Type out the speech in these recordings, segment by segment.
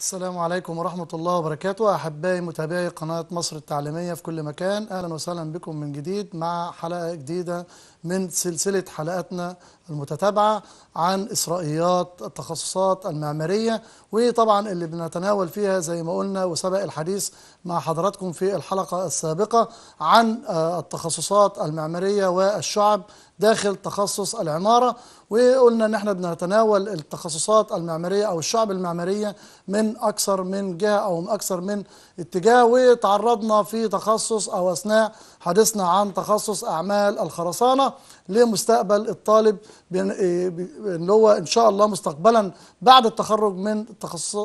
السلام عليكم ورحمة الله وبركاته أحبائي متابعي قناة مصر التعليمية في كل مكان أهلا وسهلا بكم من جديد مع حلقة جديدة من سلسلة حلقاتنا المتتابعة عن إسرائيات التخصصات المعمارية وطبعا اللي بنتناول فيها زي ما قلنا وسبق الحديث مع حضراتكم في الحلقة السابقة عن آه، التخصصات المعمارية والشعب داخل تخصص العمارة وقلنا ان احنا بنتناول التخصصات المعمارية او الشعب المعمارية من اكثر من جهة او من اكثر من اتجاه وتعرضنا في تخصص او اثناء حديثنا عن تخصص أعمال الخرسانة لمستقبل الطالب إيه، اللي هو إن شاء الله مستقبلا بعد التخرج من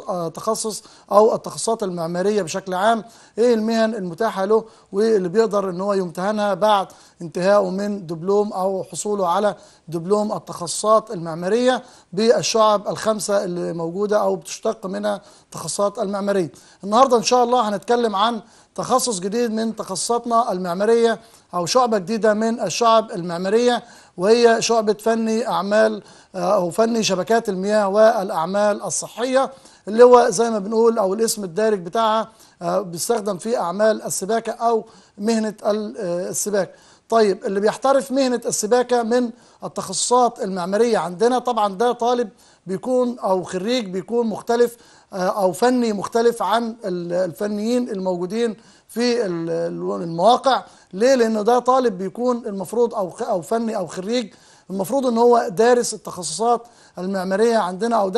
آه، تخصص أو التخصصات المعمارية بشكل عام إيه المهن المتاحة له واللي بيقدر إن هو يمتهنها بعد انتهائه من دبلوم أو حصوله على دبلوم التخصصات المعمارية بالشعب الخمسة اللي موجودة أو بتشتق منها تخصصات المعمارية النهاردة إن شاء الله هنتكلم عن تخصص جديد من تخصصاتنا المعمارية أو شعبة جديدة من الشعب المعمارية وهي شعبة فني أعمال آه، أو فني شبكات المياه والأعمال الصحية اللي هو زي ما بنقول أو الاسم الدارج بتاعها آه، بيستخدم في أعمال السباكة أو مهنة آه، السباكة طيب اللي بيحترف مهنة السباكة من التخصصات المعمارية عندنا طبعا ده طالب بيكون أو خريج بيكون مختلف أو فني مختلف عن الفنيين الموجودين في المواقع ليه لان ده طالب بيكون المفروض او او فني او خريج المفروض ان هو دارس التخصصات المعماريه عندنا او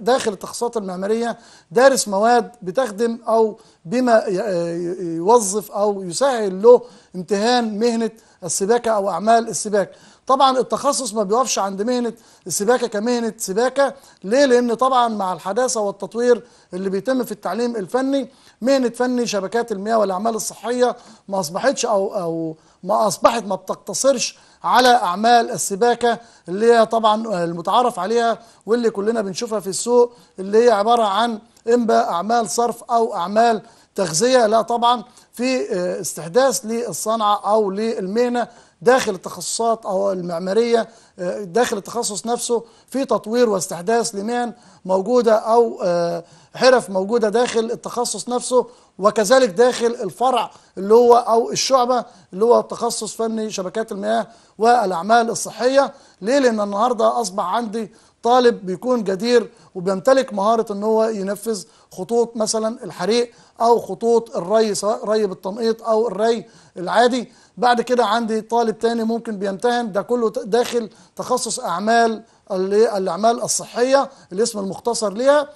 داخل التخصصات المعماريه دارس مواد بتخدم او بما آه، يوظف او يسهل له امتهان مهنه السباكه او اعمال السباكه طبعا التخصص ما بيقفش عند مهنه السباكه كمهنه سباكه ليه لان طبعا مع الحداثه والتطوير اللي بيتم في التعليم الفني مهنه فني شبكات المياه والاعمال الصحيه ما اصبحتش او او ما اصبحت ما بتقتصرش على اعمال السباكه اللي هي طبعا المتعارف عليها واللي كلنا بنشوفها في السوق اللي هي عباره عن انبا اعمال صرف او اعمال تغذيه لا طبعا في آه، استحداث للصنعه او للمهنه داخل التخصصات أو المعمارية آه، داخل التخصص نفسه في تطوير واستحداث لمهن موجودة أو آه، حرف موجودة داخل التخصص نفسه وكذلك داخل الفرع اللي هو أو الشعبة اللي هو تخصص فني شبكات المياه والأعمال الصحية ليه؟ لأن النهاردة أصبح عندي طالب بيكون جدير وبيمتلك مهارة ان هو ينفذ خطوط مثلا الحريق او خطوط الري سواء ري بالتنقيط او الري العادي بعد كده عندي طالب تاني ممكن بيمتهن ده كله داخل تخصص اعمال الاعمال الصحية الاسم المختصر ليها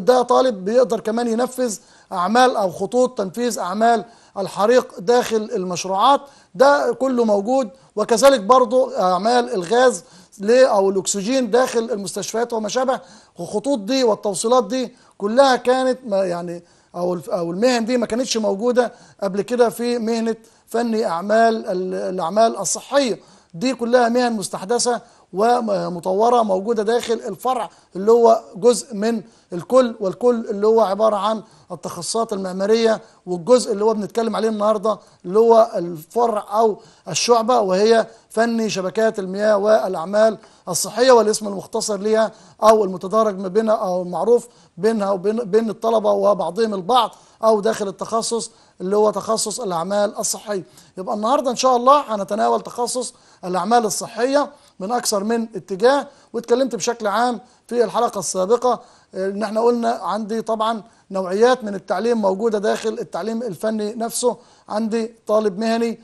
ده طالب بيقدر كمان ينفذ اعمال او خطوط تنفيذ اعمال الحريق داخل المشروعات ده كله موجود وكذلك برضو اعمال الغاز او الاكسجين داخل المستشفيات وما شابه والخطوط دي والتوصيلات دي كلها كانت ما يعني او او المهن دي ما كانتش موجوده قبل كده في مهنه فني اعمال الاعمال الصحيه دي كلها مهن مستحدثه ومطورة موجودة داخل الفرع اللي هو جزء من الكل والكل اللي هو عبارة عن التخصصات المعمارية والجزء اللي هو بنتكلم عليه النهاردة اللي هو الفرع أو الشعبة وهي فني شبكات المياه والأعمال الصحية والاسم المختصر ليها أو المتدرج ما بينها أو المعروف بينها وبين بين الطلبة وبعضهم البعض أو داخل التخصص اللي هو تخصص الأعمال الصحية يبقى النهاردة إن شاء الله هنتناول تخصص الأعمال الصحية من اكثر من اتجاه واتكلمت بشكل عام في الحلقه السابقه ان آه، احنا قلنا عندي طبعا نوعيات من التعليم موجوده داخل التعليم الفني نفسه عندي طالب مهني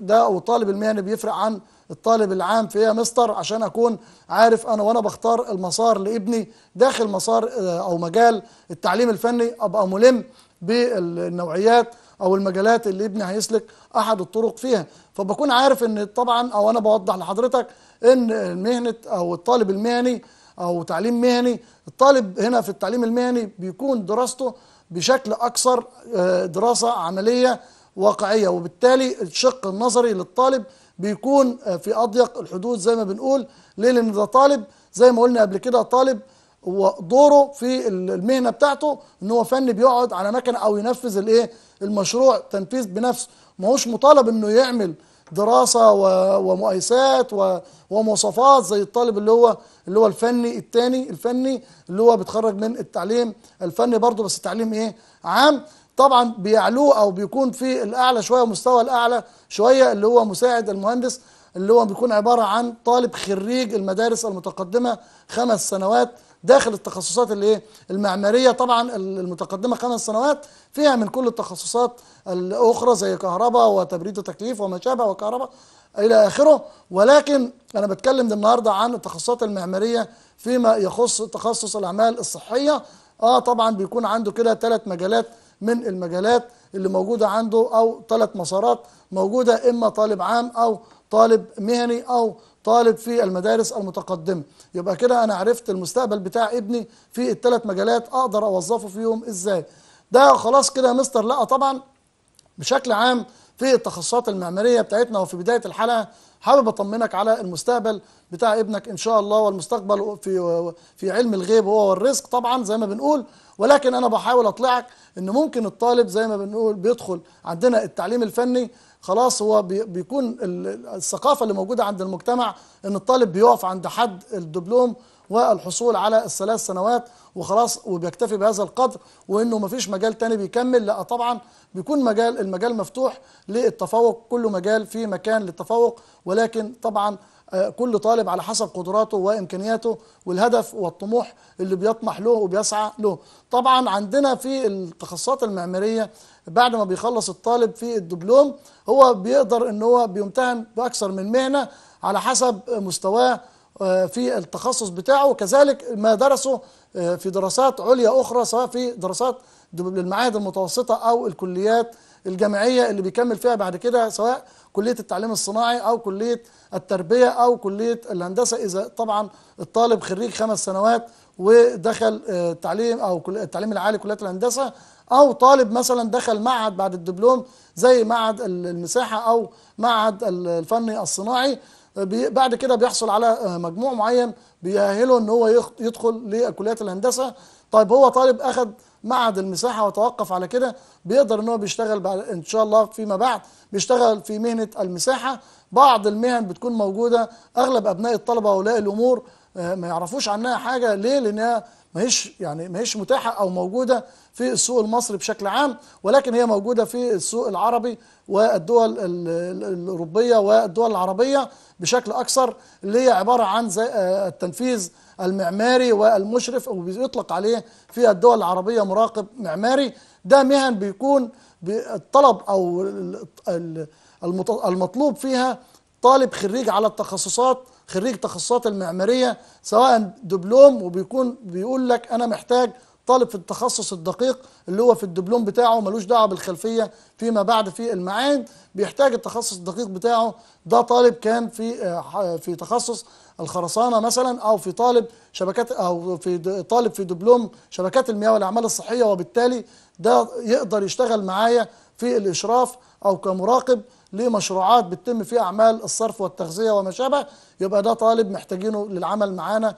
ده او الطالب المهني بيفرق عن الطالب العام في يا مستر عشان اكون عارف انا وانا بختار المسار لابني داخل مسار آه، او مجال التعليم الفني ابقى ملم بالنوعيات او المجالات اللي ابني هيسلك احد الطرق فيها فبكون عارف ان طبعا او انا بوضح لحضرتك ان مهنه او الطالب المهني او تعليم مهني الطالب هنا في التعليم المهني بيكون دراسته بشكل اكثر آه، دراسه عمليه واقعيه وبالتالي الشق النظري للطالب بيكون آه، في اضيق الحدود زي ما بنقول ليه لان ده طالب زي ما قلنا قبل كده طالب ودوره في المهنه بتاعته ان هو فني بيقعد على مكنه او ينفذ الايه المشروع تنفيذ بنفسه ما هوش مطالب انه يعمل دراسه ومؤيسات ومواصفات زي الطالب اللي هو اللي هو الفني الثاني الفني اللي هو بيتخرج من التعليم الفني برضه بس التعليم ايه عام طبعا بيعلوه او بيكون في الاعلى شويه مستوى الاعلى شويه اللي هو مساعد المهندس اللي هو بيكون عباره عن طالب خريج المدارس المتقدمه خمس سنوات داخل التخصصات اللي ايه المعماريه طبعا المتقدمه خمس سنوات فيها من كل التخصصات الاخرى زي كهرباء وتبريد وتكييف وما شابه وكهرباء الى اخره ولكن انا بتكلم النهارده عن التخصصات المعماريه فيما يخص تخصص الاعمال الصحيه اه طبعا بيكون عنده كده ثلاث مجالات من المجالات اللي موجوده عنده او ثلاث مسارات موجوده اما طالب عام او طالب مهني او طالب في المدارس المتقدمة يبقى كده أنا عرفت المستقبل بتاع ابني في الثلاث مجالات أقدر أوظفه فيهم إزاي ده خلاص كده يا مستر لا طبعا بشكل عام في التخصصات المعمارية بتاعتنا وفي بداية الحلقة حابب اطمنك على المستقبل بتاع ابنك ان شاء الله والمستقبل في في علم الغيب هو الرزق طبعا زي ما بنقول ولكن انا بحاول اطلعك ان ممكن الطالب زي ما بنقول بيدخل عندنا التعليم الفني خلاص هو بيكون الثقافه اللي موجوده عند المجتمع ان الطالب بيقف عند حد الدبلوم والحصول على الثلاث سنوات وخلاص وبيكتفي بهذا القدر وانه مفيش مجال تاني بيكمل لا طبعا بيكون مجال المجال مفتوح للتفوق كل مجال في مكان للتفوق ولكن طبعا آه، كل طالب على حسب قدراته وامكانياته والهدف والطموح اللي بيطمح له وبيسعى له طبعا عندنا في التخصصات المعماريه بعد ما بيخلص الطالب في الدبلوم هو بيقدر ان هو بيمتهن باكثر من مهنه على حسب مستواه آه، في التخصص بتاعه وكذلك ما درسه آه، في دراسات عليا اخرى سواء في دراسات المعاهد المتوسطه او الكليات الجامعية اللي بيكمل فيها بعد كده سواء كليه التعليم الصناعي او كليه التربيه او كليه الهندسه اذا طبعا الطالب خريج خمس سنوات ودخل آه، تعليم او التعليم العالي كليه الهندسه او طالب مثلا دخل معهد بعد الدبلوم زي معهد المساحه او معهد الفني الصناعي آه، بعد كده بيحصل على آه، مجموع معين بيأهله ان هو يدخل لكليات الهندسه طيب هو طالب اخذ معهد المساحه وتوقف على كده بيقدر ان هو بيشتغل بعد ان شاء الله فيما بعد بيشتغل في مهنه المساحه بعض المهن بتكون موجوده اغلب ابناء الطلبه هؤلاء الامور آه، ما يعرفوش عنها حاجه ليه لانها ماهيش يعني ماهيش متاحه او موجوده في السوق المصري بشكل عام ولكن هي موجوده في السوق العربي والدول الاوروبيه والدول العربيه بشكل اكثر اللي هي عباره عن زي آه، التنفيذ المعماري والمشرف بيطلق عليه في الدول العربية مراقب معماري ده مهن بيكون الطلب أو المطلوب فيها طالب خريج على التخصصات خريج تخصصات المعمارية سواء دبلوم وبيكون بيقول لك أنا محتاج طالب في التخصص الدقيق اللي هو في الدبلوم بتاعه ملوش دعوه بالخلفيه فيما بعد في المعاد بيحتاج التخصص الدقيق بتاعه ده طالب كان في آه، في تخصص الخرسانه مثلا او في طالب شبكات او في طالب في دبلوم شبكات المياه والاعمال الصحيه وبالتالي ده يقدر يشتغل معايا في الاشراف او كمراقب لمشروعات بتتم في اعمال الصرف والتغذيه وما شابه يبقى ده طالب محتاجينه للعمل معانا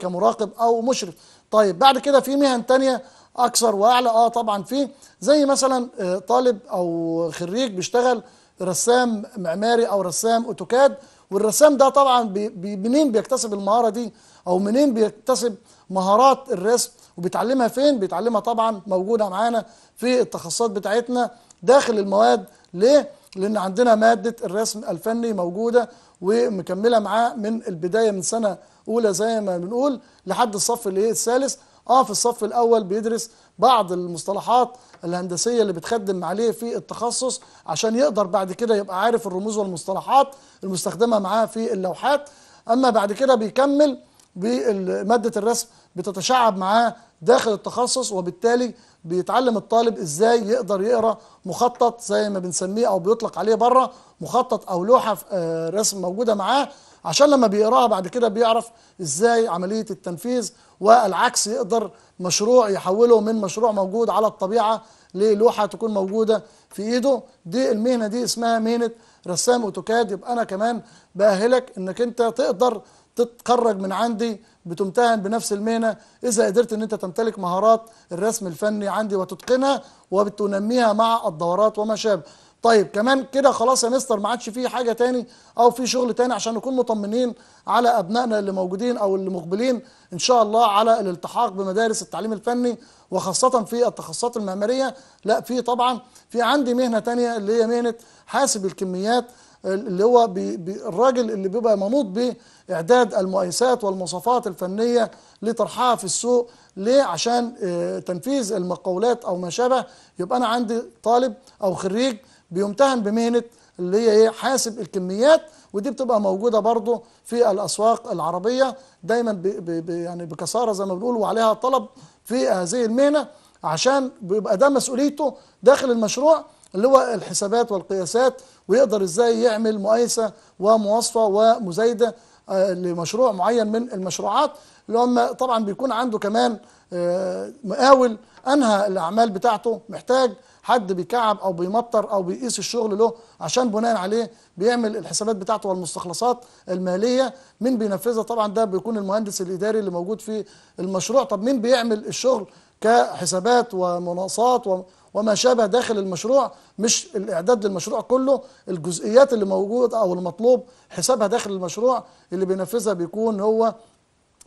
كمراقب او مشرف طيب بعد كده في مهن تانية اكثر واعلى اه طبعا في زي مثلا آه، طالب او خريج بيشتغل رسام معماري او رسام اوتوكاد والرسام ده طبعا بي منين بيكتسب المهاره دي او منين بيكتسب مهارات الرسم وبيتعلمها فين بيتعلمها طبعا موجوده معانا في التخصصات بتاعتنا داخل المواد ليه لان عندنا ماده الرسم الفني موجوده ومكمله معاه من البدايه من سنه اولى زي ما بنقول لحد الصف اللي هي الثالث اه في الصف الاول بيدرس بعض المصطلحات الهندسيه اللي بتخدم عليه في التخصص عشان يقدر بعد كده يبقى عارف الرموز والمصطلحات المستخدمه معاه في اللوحات اما بعد كده بيكمل بماده الرسم بتتشعب معاه داخل التخصص وبالتالي بيتعلم الطالب ازاي يقدر يقرا مخطط زي ما بنسميه او بيطلق عليه بره مخطط او لوحه آه، رسم موجوده معاه عشان لما بيقراها بعد كده بيعرف ازاي عمليه التنفيذ والعكس يقدر مشروع يحوله من مشروع موجود على الطبيعه للوحه تكون موجوده في ايده دي المهنه دي اسمها مهنه رسام اوتوكاد يبقى انا كمان باهلك انك انت تقدر تتخرج من عندي بتمتهن بنفس المهنه اذا قدرت ان انت تمتلك مهارات الرسم الفني عندي وتتقنها وبتنميها مع الدورات وما شابه طيب كمان كده خلاص يا مستر ما عادش فيه حاجه تاني او في شغل تاني عشان نكون مطمنين على ابنائنا اللي موجودين او اللي مقبلين ان شاء الله على الالتحاق بمدارس التعليم الفني وخاصه في التخصصات المعماريه لا في طبعا في عندي مهنه تانية اللي هي مهنه حاسب الكميات اللي هو بي بي الراجل اللي بيبقى منوط باعداد المؤسسات والمواصفات الفنيه لطرحها في السوق ليه عشان آه، تنفيذ المقولات او ما شابه يبقى انا عندي طالب او خريج بيمتهن بمهنه اللي هي ايه حاسب الكميات ودي بتبقى موجوده برضو في الاسواق العربيه دايما ب ب يعني بكثاره زي ما بنقول وعليها طلب في هذه المهنه عشان بيبقى ده مسؤوليته داخل المشروع اللي هو الحسابات والقياسات ويقدر ازاي يعمل مقايسه ومواصفه ومزايده آه، لمشروع معين من المشروعات اللي هم طبعا بيكون عنده كمان آه، مقاول انهى الاعمال بتاعته محتاج حد بيكعب او بيمطر او بيقيس الشغل له عشان بناء عليه بيعمل الحسابات بتاعته والمستخلصات الماليه مين بينفذها طبعا ده بيكون المهندس الاداري اللي موجود في المشروع طب مين بيعمل الشغل كحسابات ومناصات و وما شابه داخل المشروع مش الاعداد للمشروع كله الجزئيات اللي موجوده او المطلوب حسابها داخل المشروع اللي بينفذها بيكون هو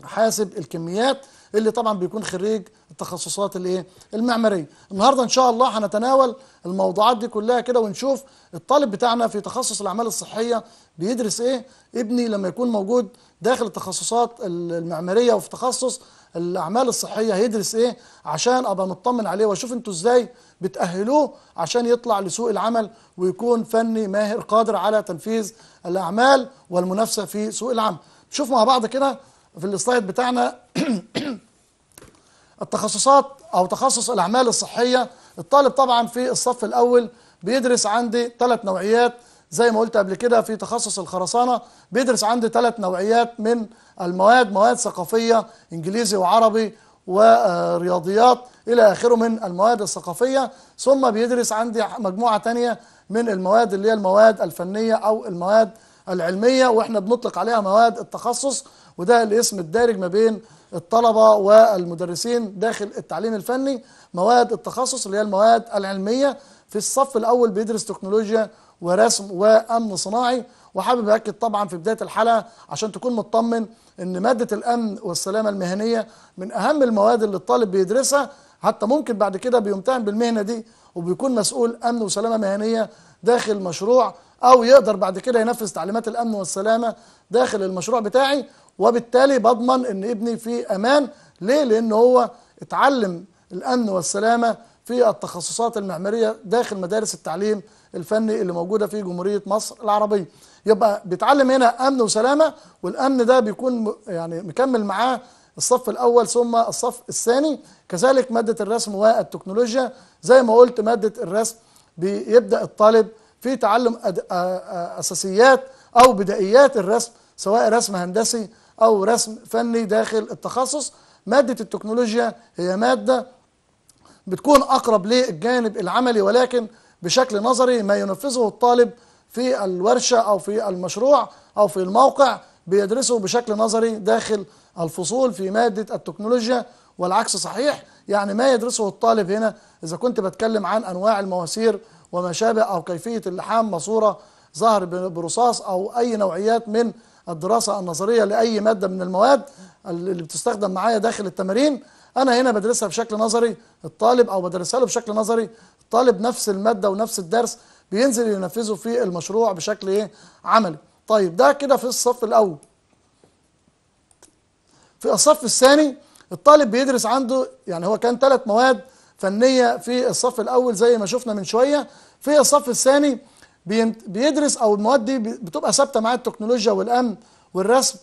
حاسب الكميات اللي طبعا بيكون خريج التخصصات الايه المعماريه النهارده ان شاء الله هنتناول الموضوعات دي كلها كده ونشوف الطالب بتاعنا في تخصص الاعمال الصحيه بيدرس ايه ابني لما يكون موجود داخل التخصصات المعماريه وفي تخصص الاعمال الصحيه هيدرس ايه عشان ابقى مطمن عليه واشوف انتوا ازاي بتاهلوه عشان يطلع لسوق العمل ويكون فني ماهر قادر على تنفيذ الاعمال والمنافسه في سوق العمل نشوف مع بعض كده في السلايد بتاعنا التخصصات أو تخصص الأعمال الصحية الطالب طبعا في الصف الأول بيدرس عندي ثلاث نوعيات زي ما قلت قبل كده في تخصص الخرسانة بيدرس عندي ثلاث نوعيات من المواد مواد ثقافية إنجليزي وعربي ورياضيات إلى آخره من المواد الثقافية ثم بيدرس عندي مجموعة تانية من المواد اللي هي المواد الفنية أو المواد العلمية وإحنا بنطلق عليها مواد التخصص وده الاسم الدارج ما بين الطلبة والمدرسين داخل التعليم الفني مواد التخصص اللي هي المواد العلمية في الصف الأول بيدرس تكنولوجيا ورسم وأمن صناعي وحابب أكد طبعا في بداية الحلقة عشان تكون مطمن أن مادة الأمن والسلامة المهنية من أهم المواد اللي الطالب بيدرسها حتى ممكن بعد كده بيمتهن بالمهنة دي وبيكون مسؤول أمن وسلامة مهنية داخل مشروع او يقدر بعد كده ينفذ تعليمات الامن والسلامه داخل المشروع بتاعي وبالتالي بضمن ان ابني في امان ليه لان هو اتعلم الامن والسلامه في التخصصات المعماريه داخل مدارس التعليم الفني اللي موجوده في جمهوريه مصر العربيه يبقى بيتعلم هنا امن وسلامه والامن ده بيكون يعني مكمل معاه الصف الاول ثم الصف الثاني كذلك ماده الرسم والتكنولوجيا زي ما قلت ماده الرسم بيبدا الطالب في تعلم اساسيات او بدائيات الرسم سواء رسم هندسي أو رسم فني داخل التخصص مادة التكنولوجيا هي مادة بتكون أقرب للجانب العملي ولكن بشكل نظري ما ينفذه الطالب في الورشة أو في المشروع أو في الموقع بيدرسه بشكل نظري داخل الفصول في مادة التكنولوجيا والعكس صحيح يعني ما يدرسه الطالب هنا إذا كنت بتكلم عن أنواع المواسير وما شابه أو كيفية اللحام ماسورة ظهر برصاص أو أي نوعيات من الدراسة النظرية لأي مادة من المواد اللي بتستخدم معايا داخل التمارين أنا هنا بدرسها بشكل نظري الطالب أو بدرسها له بشكل نظري الطالب نفس المادة ونفس الدرس بينزل ينفذه في المشروع بشكل إيه عملي طيب ده كده في الصف الأول في الصف الثاني الطالب بيدرس عنده يعني هو كان ثلاث مواد فنية في الصف الأول زي ما شفنا من شوية في الصف الثاني بيدرس او المواد دي بتبقى ثابته معاه التكنولوجيا والامن والرسم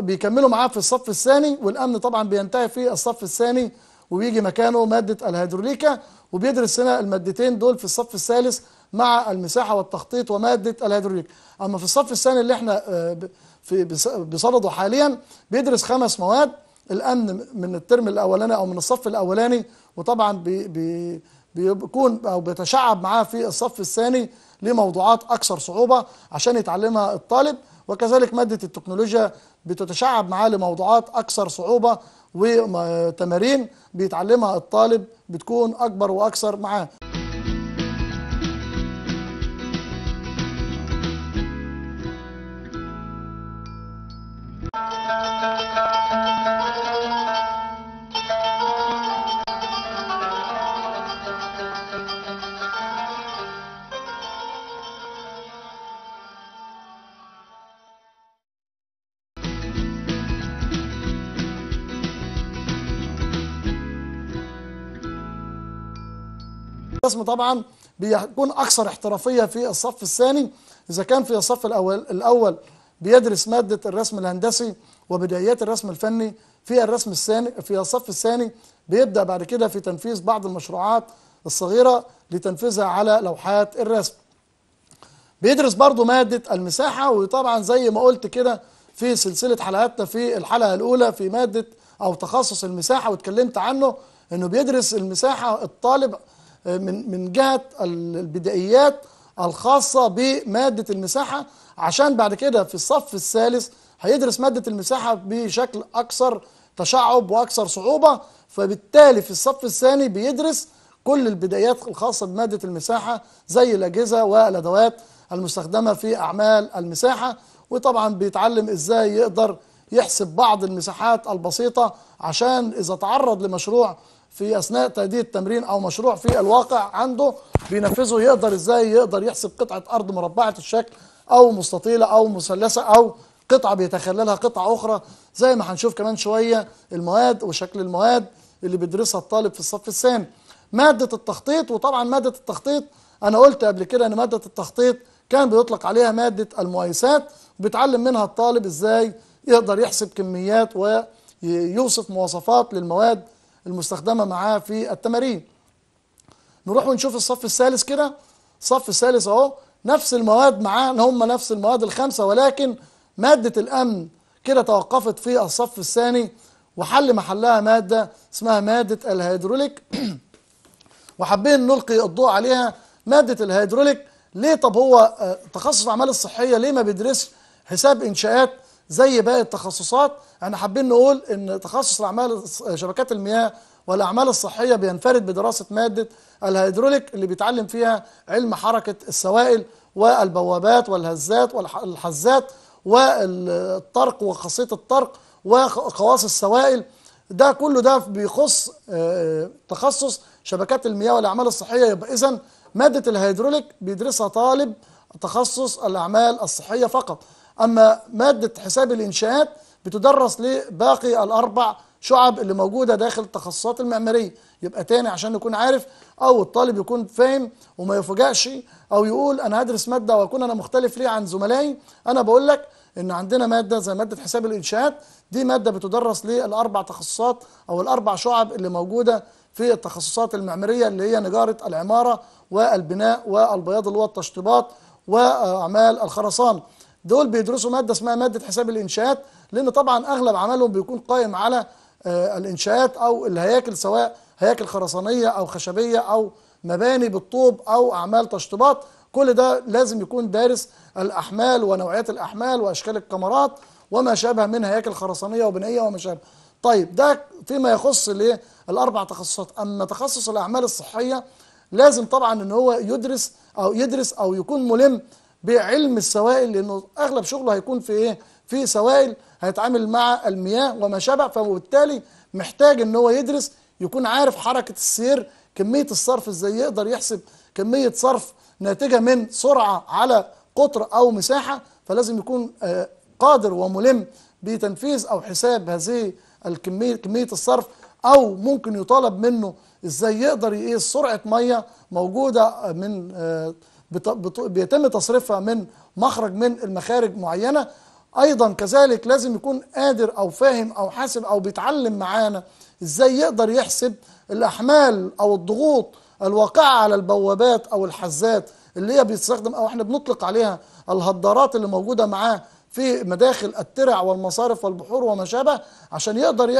بيكملوا معاه في الصف الثاني والامن طبعا بينتهي في الصف الثاني وبيجي مكانه ماده الهيدروليكا وبيدرس هنا المادتين دول في الصف الثالث مع المساحه والتخطيط وماده الهيدروليك اما في الصف الثاني اللي احنا آه، في بصدده حاليا بيدرس خمس مواد الامن من الترم الاولاني او من الصف الاولاني وطبعا بي بي بيكون او بيتشعب معاه في الصف الثاني لموضوعات أكثر صعوبة عشان يتعلمها الطالب وكذلك مادة التكنولوجيا بتتشعب معاه لموضوعات أكثر صعوبة وتمارين بيتعلمها الطالب بتكون أكبر وأكثر معاه الرسم طبعا بيكون أكثر احترافية في الصف الثاني إذا كان في الصف الأول, الأول بيدرس مادة الرسم الهندسي وبدايات الرسم الفني في الرسم الثاني في الصف الثاني بيبدأ بعد كده في تنفيذ بعض المشروعات الصغيرة لتنفيذها على لوحات الرسم بيدرس برضو مادة المساحة وطبعا زي ما قلت كده في سلسلة حلقاتنا في الحلقة الأولى في مادة أو تخصص المساحة واتكلمت عنه أنه بيدرس المساحة الطالب من من جهه البدائيات الخاصه بماده المساحه عشان بعد كده في الصف الثالث هيدرس ماده المساحه بشكل اكثر تشعب واكثر صعوبه فبالتالي في الصف الثاني بيدرس كل البدايات الخاصة بمادة المساحة زي الأجهزة والأدوات المستخدمة في أعمال المساحة وطبعا بيتعلم إزاي يقدر يحسب بعض المساحات البسيطة عشان إذا تعرض لمشروع في اثناء تاديه التمرين او مشروع في الواقع عنده بينفذه يقدر ازاي يقدر يحسب قطعه ارض مربعه الشكل او مستطيله او مثلثه او قطعه بيتخللها قطعه اخرى زي ما هنشوف كمان شويه المواد وشكل المواد اللي بيدرسها الطالب في الصف الثاني ماده التخطيط وطبعا ماده التخطيط انا قلت قبل كده ان ماده التخطيط كان بيطلق عليها ماده المؤيسات بيتعلم منها الطالب ازاي يقدر يحسب كميات ويوصف مواصفات للمواد المستخدمة معاه في التمارين نروح ونشوف الصف الثالث كده الصف الثالث اهو نفس المواد معاه هم نفس المواد الخمسة ولكن مادة الأمن كده توقفت في الصف الثاني وحل محلها مادة اسمها مادة الهيدروليك وحابين نلقي الضوء عليها مادة الهيدروليك ليه طب هو آه، تخصص الأعمال الصحية ليه ما بيدرسش حساب إنشاءات زي باقي التخصصات احنا حابين نقول ان تخصص اعمال شبكات المياه والاعمال الصحيه بينفرد بدراسه ماده الهيدروليك اللي بيتعلم فيها علم حركه السوائل والبوابات والهزات والحزات والطرق وخاصيه الطرق وخواص السوائل ده كله ده بيخص آه، تخصص شبكات المياه والاعمال الصحيه يبقى اذا ماده الهيدروليك بيدرسها طالب تخصص الاعمال الصحيه فقط أما مادة حساب الإنشاءات بتدرس لباقي الأربع شعب اللي موجودة داخل التخصصات المعمارية يبقى تاني عشان نكون عارف أو الطالب يكون فاهم وما يفاجئش أو يقول أنا هدرس مادة وأكون أنا مختلف ليه عن زملائي أنا بقول لك إن عندنا مادة زي مادة حساب الإنشاءات دي مادة بتدرس للأربع تخصصات أو الأربع شعب اللي موجودة في التخصصات المعمارية اللي هي نجارة العمارة والبناء والبياض اللي هو التشطيبات وأعمال الخرسانة دول بيدرسوا ماده اسمها ماده حساب الانشاءات لان طبعا اغلب عملهم بيكون قائم على آه، الانشاءات او الهياكل سواء هياكل خرسانيه او خشبيه او مباني بالطوب او اعمال تشطيبات كل ده لازم يكون دارس الاحمال ونوعيات الاحمال واشكال الكمرات وما شابه من هياكل خرسانيه وبنائيه وما شابه طيب ده فيما يخص الايه الاربع تخصصات اما تخصص الاعمال الصحيه لازم طبعا ان هو يدرس او يدرس او يكون ملم بعلم السوائل لانه اغلب شغله هيكون في ايه في سوائل هيتعامل مع المياه وما شابه فبالتالي محتاج ان هو يدرس يكون عارف حركه السير كميه الصرف ازاي يقدر يحسب كميه صرف ناتجه من سرعه على قطر او مساحه فلازم يكون آه، قادر وملم بتنفيذ او حساب هذه الكميه كميه الصرف او ممكن يطالب منه ازاي يقدر يقيس إيه، سرعه ميه موجوده من آه، بيتم تصريفها من مخرج من المخارج معينه ايضا كذلك لازم يكون قادر او فاهم او حاسب او بيتعلم معانا ازاي يقدر يحسب الاحمال او الضغوط الواقعه على البوابات او الحزات اللي هي بيستخدم او احنا بنطلق عليها الهدارات اللي موجوده معاه في مداخل الترع والمصارف والبحور وما شابه عشان يقدر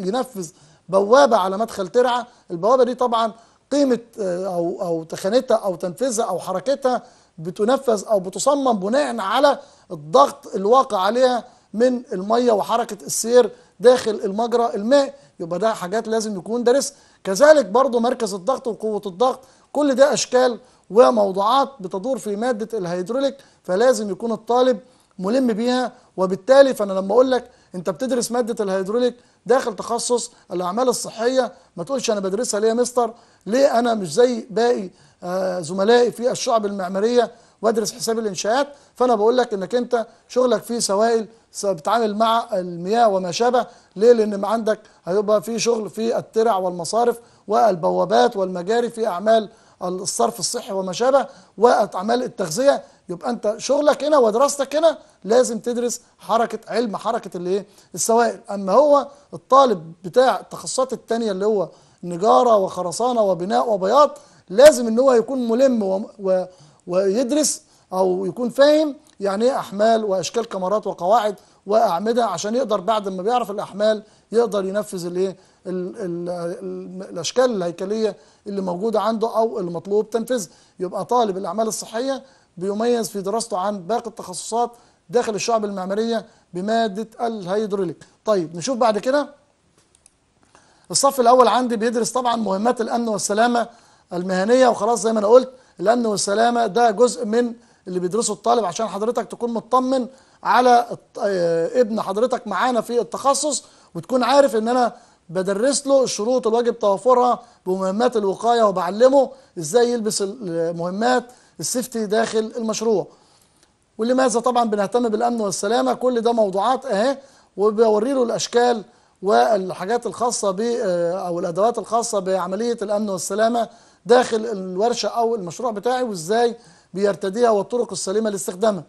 ينفذ بوابه على مدخل ترعه البوابه دي طبعا قيمه آه، او او تخانتها او تنفيذها او حركتها بتنفذ او بتصمم بناء على الضغط الواقع عليها من الميه وحركه السير داخل المجرى الماء يبقى ده حاجات لازم يكون دارس كذلك برضو مركز الضغط وقوه الضغط كل ده اشكال وموضوعات بتدور في ماده الهيدروليك فلازم يكون الطالب ملم بيها وبالتالي فانا لما اقول لك انت بتدرس ماده الهيدروليك داخل تخصص الاعمال الصحيه ما تقولش انا بدرسها ليه يا مستر ليه انا مش زي باقي آه، زملائي في الشعب المعماريه وادرس حساب الانشاءات فانا بقول لك انك انت شغلك فيه سوائل بتتعامل مع المياه وما شابه ليه لان عندك هيبقى في شغل في الترع والمصارف والبوابات والمجاري في اعمال الصرف الصحي وما شابه واعمال التغذيه يبقى انت شغلك هنا ودراستك هنا لازم تدرس حركه علم حركه الايه السوائل اما هو الطالب بتاع التخصصات الثانيه اللي هو نجارة وخرسانة وبناء وبياض لازم ان هو يكون ملم و... و... ويدرس او يكون فاهم يعني ايه احمال واشكال كمرات وقواعد واعمده عشان يقدر بعد ما بيعرف الاحمال يقدر ينفذ الايه الاشكال الهيكليه اللي موجوده عنده او المطلوب تنفيذ يبقى طالب الاعمال الصحيه بيميز في دراسته عن باقي التخصصات داخل الشعب المعماريه بماده الهيدروليك طيب نشوف بعد كده الصف الأول عندي بيدرس طبعا مهمات الأمن والسلامة المهنية وخلاص زي ما أنا قلت الأمن والسلامة ده جزء من اللي بيدرسه الطالب عشان حضرتك تكون مطمن على آه، ابن حضرتك معانا في التخصص وتكون عارف ان انا بدرس له الشروط الواجب توفرها بمهمات الوقايه وبعلمه ازاي يلبس المهمات السيفتي داخل المشروع. ولماذا طبعا بنهتم بالامن والسلامه كل ده موضوعات اهي وبوري له الاشكال والحاجات الخاصة ب آه، أو الأدوات الخاصة بعملية الأمن والسلامة داخل الورشة أو المشروع بتاعي وإزاي بيرتديها والطرق السليمة لاستخدامها.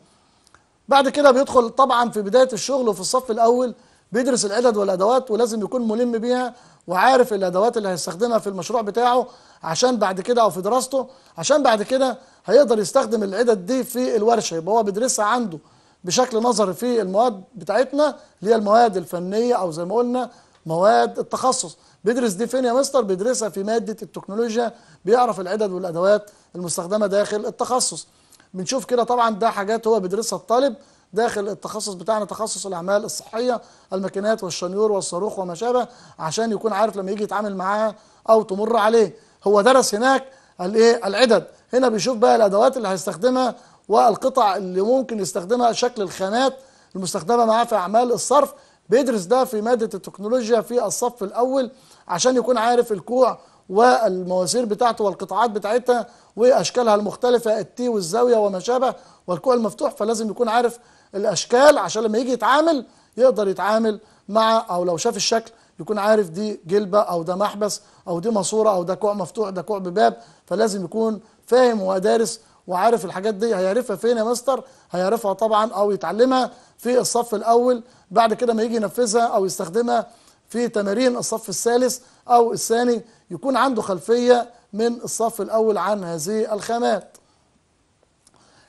بعد كده بيدخل طبعا في بداية الشغل وفي الصف الأول بيدرس العدد والأدوات ولازم يكون ملم بيها وعارف الأدوات اللي هيستخدمها في المشروع بتاعه عشان بعد كده أو في دراسته عشان بعد كده هيقدر يستخدم العدد دي في الورشة يبقى هو بيدرسها عنده بشكل نظري في المواد بتاعتنا اللي هي المواد الفنيه او زي ما قلنا مواد التخصص بيدرس دي فين يا مستر بيدرسها في ماده التكنولوجيا بيعرف العدد والادوات المستخدمه داخل التخصص بنشوف كده طبعا ده حاجات هو بيدرسها الطالب داخل التخصص بتاعنا تخصص الاعمال الصحيه الماكينات والشنيور والصاروخ وما شابه عشان يكون عارف لما يجي يتعامل معاها او تمر عليه هو درس هناك الايه العدد هنا بيشوف بقى الادوات اللي هيستخدمها والقطع اللي ممكن يستخدمها شكل الخانات المستخدمة معاه في أعمال الصرف بيدرس ده في مادة التكنولوجيا في الصف الأول عشان يكون عارف الكوع والمواسير بتاعته والقطاعات بتاعتها واشكالها المختلفه التي والزاويه وما شابه والكوع المفتوح فلازم يكون عارف الاشكال عشان لما يجي يتعامل يقدر يتعامل مع او لو شاف الشكل يكون عارف دي جلبه او ده محبس او دي ماسوره او ده كوع مفتوح ده كوع بباب فلازم يكون فاهم ودارس وعارف الحاجات دي هيعرفها فين يا مستر هيعرفها طبعا او يتعلمها في الصف الاول بعد كده ما يجي ينفذها او يستخدمها في تمارين الصف الثالث او الثاني يكون عنده خلفيه من الصف الاول عن هذه الخامات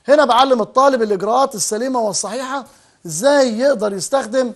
هنا بعلم الطالب الاجراءات السليمه والصحيحه ازاي يقدر يستخدم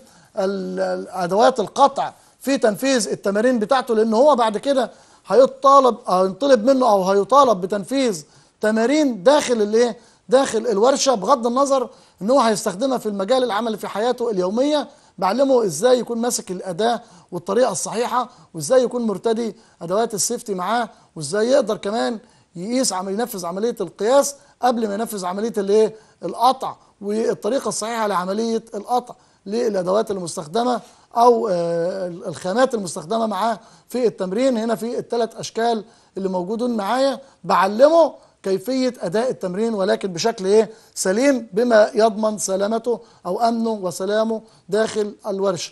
ادوات القطع في تنفيذ التمارين بتاعته لان هو بعد كده هيطالب هينطلب منه او هيطالب بتنفيذ تمارين داخل الايه داخل الورشه بغض النظر ان هو هيستخدمها في المجال العملي في حياته اليوميه بعلمه ازاي يكون ماسك الاداه والطريقه الصحيحه وازاي يكون مرتدي ادوات السيفتي معاه وازاي يقدر كمان يقيس عمل ينفذ عمليه القياس قبل ما ينفذ عمليه الايه القطع والطريقه الصحيحه لعمليه القطع للادوات المستخدمه او آه، الخامات المستخدمه معاه في التمرين هنا في الثلاث اشكال اللي موجودين معايا بعلمه كيفية أداء التمرين ولكن بشكل إيه سليم بما يضمن سلامته أو أمنه وسلامه داخل الورشة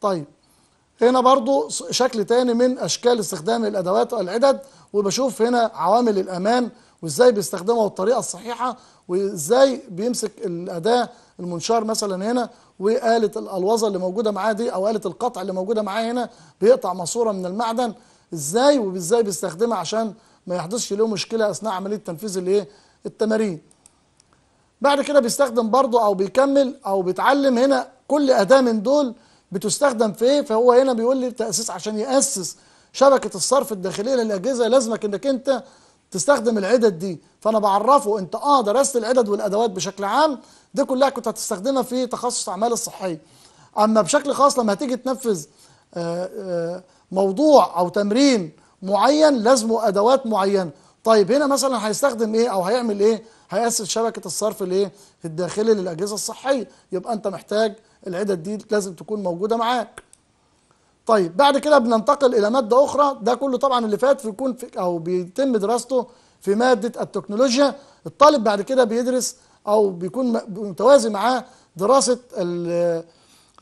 طيب هنا برضو شكل تاني من أشكال استخدام الأدوات والعدد وبشوف هنا عوامل الأمان وإزاي بيستخدمها والطريقة الصحيحة وإزاي بيمسك الأداة المنشار مثلا هنا وآلة الألوظة اللي موجودة معاه دي أو آلة القطع اللي موجودة معاه هنا بيقطع ماسورة من المعدن إزاي وإزاي بيستخدمها عشان ما يحدثش له مشكله اثناء عمليه تنفيذ الايه التمارين بعد كده بيستخدم برضه او بيكمل او بيتعلم هنا كل اداه من دول بتستخدم في ايه فهو هنا بيقول لي التاسيس عشان ياسس شبكه الصرف الداخليه للاجهزه لازمك انك انت تستخدم العدد دي فانا بعرفه انت اه درست العدد والادوات بشكل عام دي كلها كنت هتستخدمها في تخصص اعمال الصحيه اما بشكل خاص لما هتيجي تنفذ آه، آه، موضوع او تمرين معين لازمه ادوات معينه طيب هنا مثلا هيستخدم ايه او هيعمل ايه هيأسس شبكه الصرف الايه الداخلي للاجهزه الصحيه يبقى انت محتاج العدد دي لازم تكون موجوده معاك طيب بعد كده بننتقل الى ماده اخرى ده كله طبعا اللي فات بيكون في او بيتم دراسته في ماده التكنولوجيا الطالب بعد كده بيدرس او بيكون متوازي معاه دراسه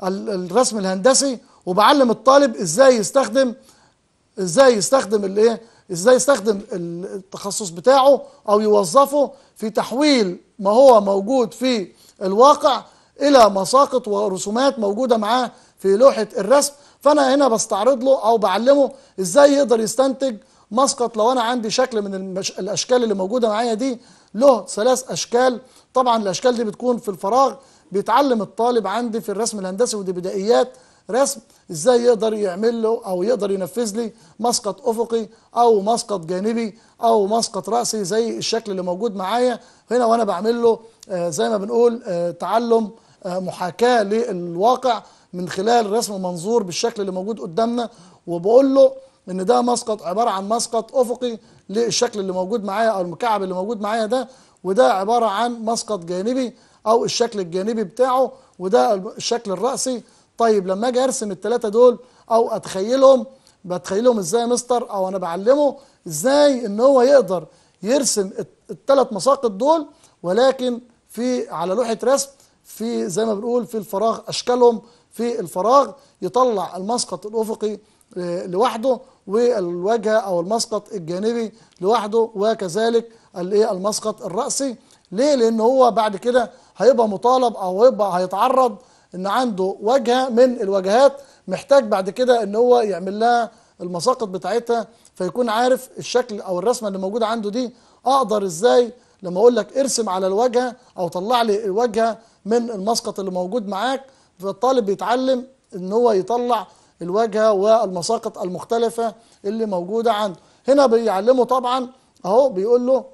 الرسم الهندسي وبعلم الطالب ازاي يستخدم ازاي يستخدم الايه ازاي يستخدم التخصص بتاعه او يوظفه في تحويل ما هو موجود في الواقع الى مساقط ورسومات موجوده معاه في لوحه الرسم فانا هنا بستعرض له او بعلمه ازاي يقدر يستنتج مسقط لو انا عندي شكل من المش... الاشكال اللي موجوده معايا دي له ثلاث اشكال طبعا الاشكال دي بتكون في الفراغ بيتعلم الطالب عندي في الرسم الهندسي ودي بدائيات رسم ازاي يقدر يعمل له او يقدر ينفذ لي مسقط افقي او مسقط جانبي او مسقط راسي زي الشكل اللي موجود معايا هنا وانا بعمل له آه، زي ما بنقول آه، تعلم آه، محاكاه للواقع من خلال رسم منظور بالشكل اللي موجود قدامنا وبقول له ان ده مسقط عباره عن مسقط افقي للشكل اللي موجود معايا او المكعب اللي موجود معايا ده وده عباره عن مسقط جانبي او الشكل الجانبي بتاعه وده الشكل الراسي طيب لما اجي ارسم الثلاثه دول او اتخيلهم بتخيلهم ازاي يا مستر او انا بعلمه ازاي ان هو يقدر يرسم الثلاث مساقط دول ولكن في على لوحه رسم في زي ما بنقول في الفراغ اشكالهم في الفراغ يطلع المسقط الافقي آه، لوحده والواجهه او المسقط الجانبي لوحده وكذلك الايه المسقط الراسي ليه لان هو بعد كده هيبقى مطالب او هيبقى هيتعرض ان عنده وجهه من الوجهات محتاج بعد كده ان هو يعمل لها المساقط بتاعتها فيكون عارف الشكل او الرسمه اللي موجوده عنده دي اقدر ازاي لما اقول لك ارسم على الواجهه او طلع لي الواجهه من المسقط اللي موجود معاك فالطالب بيتعلم ان هو يطلع الواجهه والمساقط المختلفه اللي موجوده عنده هنا بيعلمه طبعا اهو بيقول له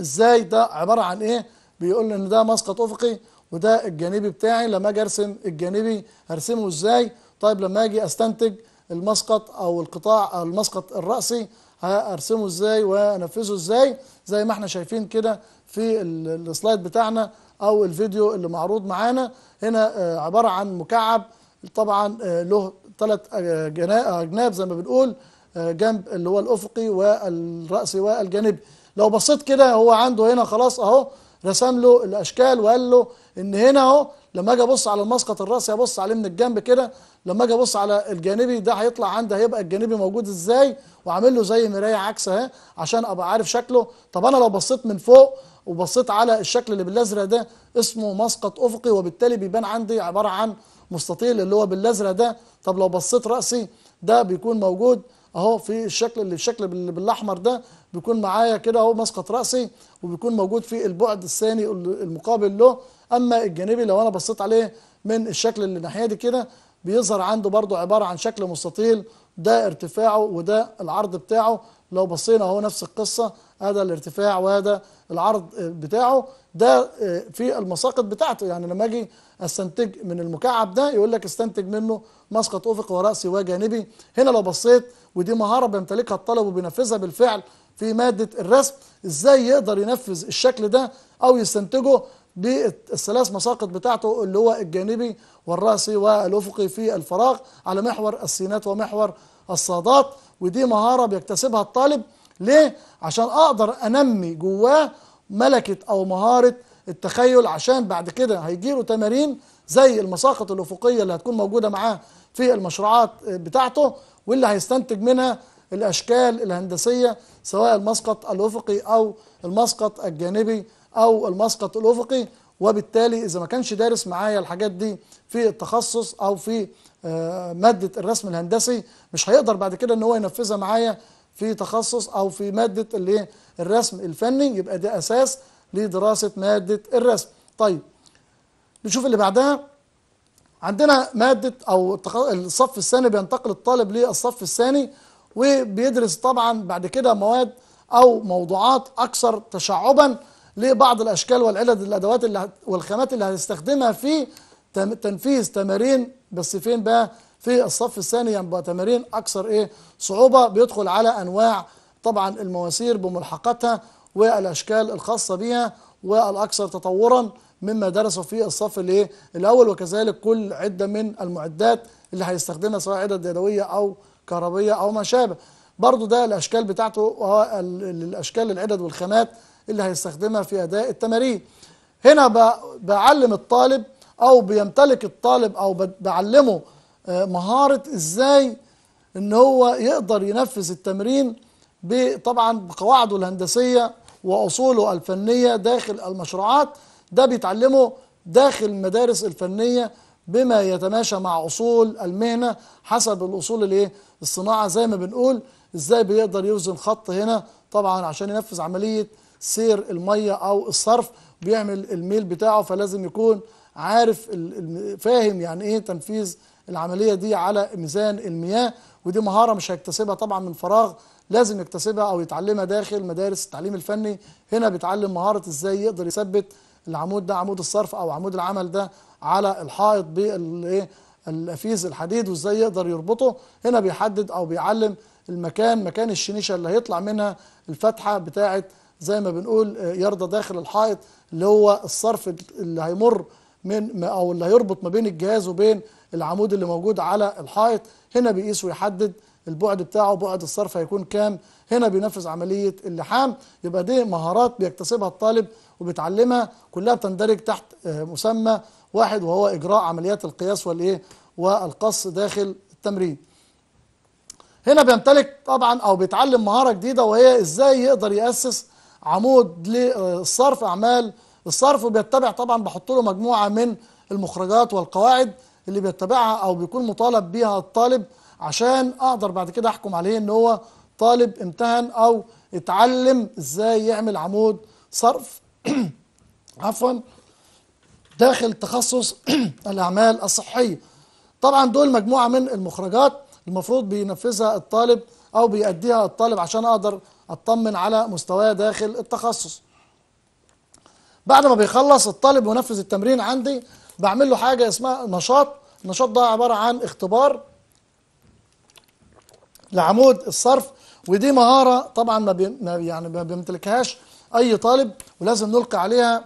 ازاي ده عباره عن ايه بيقول له ان ده مسقط افقي وده الجانبي بتاعي لما اجي ارسم الجانبي هرسمه ازاي طيب لما اجي استنتج المسقط او القطاع او المسقط الراسي هرسمه ازاي وانفذه ازاي زي ما احنا شايفين كده في السلايد بتاعنا او الفيديو اللي معروض معانا هنا آه، عباره عن مكعب طبعا آه، له ثلاث آه، اجناب زي ما بنقول جنب اللي هو الافقي والراسي والجانبي لو بصيت كده هو عنده هنا خلاص اهو رسم له الاشكال وقال له ان هنا اهو لما اجي ابص على المسقط الراسي ابص عليه من الجنب كده لما اجي ابص على الجانبي ده هيطلع عندي هيبقى الجانبي موجود ازاي وعامل له زي مرايه عكس اهي عشان ابقى عارف شكله طب انا لو بصيت من فوق وبصيت على الشكل اللي بالازرق ده اسمه مسقط افقي وبالتالي بيبان عندي عباره عن مستطيل اللي هو بالازرق ده طب لو بصيت راسي ده بيكون موجود اهو في الشكل اللي الشكل بالاحمر ده بيكون معايا كده اهو مسقط راسي وبيكون موجود في البعد الثاني المقابل له اما الجانبي لو انا بصيت عليه من الشكل اللي الناحيه دي كده بيظهر عنده برضو عباره عن شكل مستطيل ده ارتفاعه وده العرض بتاعه لو بصينا اهو نفس القصه هذا الارتفاع وهذا العرض بتاعه ده آه، في المساقط بتاعته يعني لما اجي استنتج من المكعب ده يقول لك استنتج منه مسقط افقي وراسي وجانبي هنا لو بصيت ودي مهاره بيمتلكها الطالب وبينفذها بالفعل في ماده الرسم ازاي يقدر ينفذ الشكل ده او يستنتجه بالثلاث مساقط بتاعته اللي هو الجانبي والراسي والافقي في الفراغ على محور السينات ومحور الصادات ودي مهاره بيكتسبها الطالب ليه عشان اقدر انمي جواه ملكه او مهاره التخيل عشان بعد كده هيجيله تمارين زي المساقط الافقيه اللي هتكون موجوده معاه في المشروعات بتاعته واللي هيستنتج منها الاشكال الهندسيه سواء المسقط الافقي او المسقط الجانبي او المسقط الافقي وبالتالي اذا ما كانش دارس معايا الحاجات دي في التخصص او في آه، ماده الرسم الهندسي مش هيقدر بعد كده ان هو ينفذها معايا في تخصص او في ماده اللي الرسم الفني يبقى ده اساس لدراسة مادة الرسم طيب نشوف اللي بعدها عندنا مادة أو الصف الثاني بينتقل الطالب للصف الثاني وبيدرس طبعا بعد كده مواد أو موضوعات أكثر تشعبا لبعض الأشكال والعدد الأدوات اللي والخامات اللي هنستخدمها في تنفيذ تمارين بس فين بقى في الصف الثاني يبقى يعني تمارين أكثر إيه صعوبة بيدخل على أنواع طبعا المواسير بملحقاتها والأشكال الخاصة بها والأكثر تطورا مما درسوا في الصف الأول وكذلك كل عدة من المعدات اللي هيستخدمها سواء عدد يدوية أو كهربية أو ما شابه برضو ده الأشكال بتاعته وهو الأشكال العدد والخامات اللي هيستخدمها في أداء التمارين هنا بعلم الطالب أو بيمتلك الطالب أو بعلمه آه، مهارة إزاي ان هو يقدر ينفذ التمرين طبعا بقواعده الهندسيه وأصوله الفنية داخل المشروعات ده بيتعلمه داخل المدارس الفنية بما يتماشى مع أصول المهنة حسب الأصول الايه الصناعة زي ما بنقول إزاي بيقدر يوزن خط هنا طبعا عشان ينفذ عملية سير المية أو الصرف بيعمل الميل بتاعه فلازم يكون عارف فاهم يعني إيه تنفيذ العملية دي على ميزان المياه ودي مهارة مش هيكتسبها طبعا من فراغ لازم يكتسبها او يتعلمها داخل مدارس التعليم الفني هنا بيتعلم مهاره ازاي يقدر يثبت العمود ده عمود الصرف او عمود العمل ده على الحائط بالايه الافيز الحديد وازاي يقدر يربطه هنا بيحدد او بيعلم المكان مكان الشنيشه اللي هيطلع منها الفتحه بتاعه زي ما بنقول يرضى داخل الحائط اللي هو الصرف اللي هيمر من او اللي هيربط ما بين الجهاز وبين العمود اللي موجود على الحائط هنا بيقيس ويحدد البعد بتاعه بعد الصرف هيكون كام هنا بينفذ عملية اللحام يبقى دي مهارات بيكتسبها الطالب وبيتعلمها كلها بتندرج تحت آه، مسمى واحد وهو إجراء عمليات القياس والإيه والقص داخل التمرين هنا بيمتلك طبعا أو بيتعلم مهارة جديدة وهي إزاي يقدر يأسس عمود للصرف أعمال الصرف وبيتبع طبعا بحط له مجموعة من المخرجات والقواعد اللي بيتبعها أو بيكون مطالب بها الطالب عشان اقدر بعد كده احكم عليه ان هو طالب امتهن او اتعلم ازاي يعمل عمود صرف عفوا داخل تخصص الاعمال الصحيه طبعا دول مجموعه من المخرجات المفروض بينفذها الطالب او بيأديها الطالب عشان اقدر اطمن على مستواه داخل التخصص بعد ما بيخلص الطالب ونفذ التمرين عندي بعمل له حاجه اسمها نشاط النشاط ده عباره عن اختبار لعمود الصرف ودي مهارة طبعا ما يعني ما بيمتلكهاش أي طالب ولازم نلقي عليها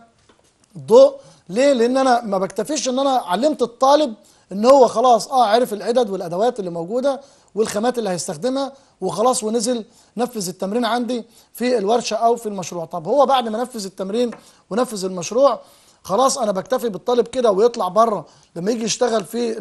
الضوء ليه؟ لأن أنا ما بكتفيش إن أنا علمت الطالب إن هو خلاص أه عرف العدد والأدوات اللي موجودة والخامات اللي هيستخدمها وخلاص ونزل نفذ التمرين عندي في الورشة أو في المشروع طب هو بعد ما نفذ التمرين ونفذ المشروع خلاص أنا بكتفي بالطالب كده ويطلع بره لما يجي يشتغل في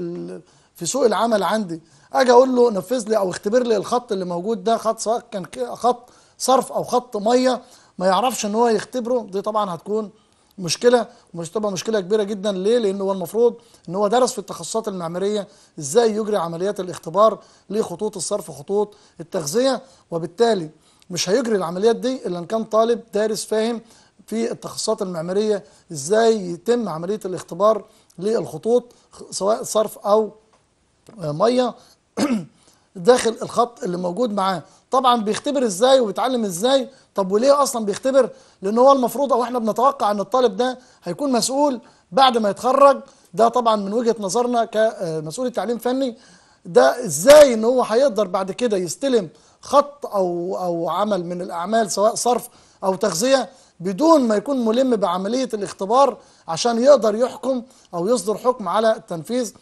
في سوق العمل عندي اجي اقول له نفذ لي او اختبر لي الخط اللي موجود ده خط سواء كان خط صرف او خط ميه ما يعرفش ان هو يختبره دي طبعا هتكون مشكله مش تبقى مشكله كبيره جدا ليه لان هو المفروض ان هو درس في التخصصات المعماريه ازاي يجري عمليات الاختبار لخطوط الصرف وخطوط التغذيه وبالتالي مش هيجري العمليات دي الا ان كان طالب دارس فاهم في التخصصات المعماريه ازاي يتم عمليه الاختبار للخطوط سواء صرف او ميه داخل الخط اللي موجود معاه طبعا بيختبر ازاي وبيتعلم ازاي طب وليه اصلا بيختبر لان هو المفروض او احنا بنتوقع ان الطالب ده هيكون مسؤول بعد ما يتخرج ده طبعا من وجهه نظرنا كمسؤول آه، تعليم فني ده ازاي ان هو هيقدر بعد كده يستلم خط او او عمل من الاعمال سواء صرف او تغذيه بدون ما يكون ملم بعمليه الاختبار عشان يقدر يحكم او يصدر حكم على التنفيذ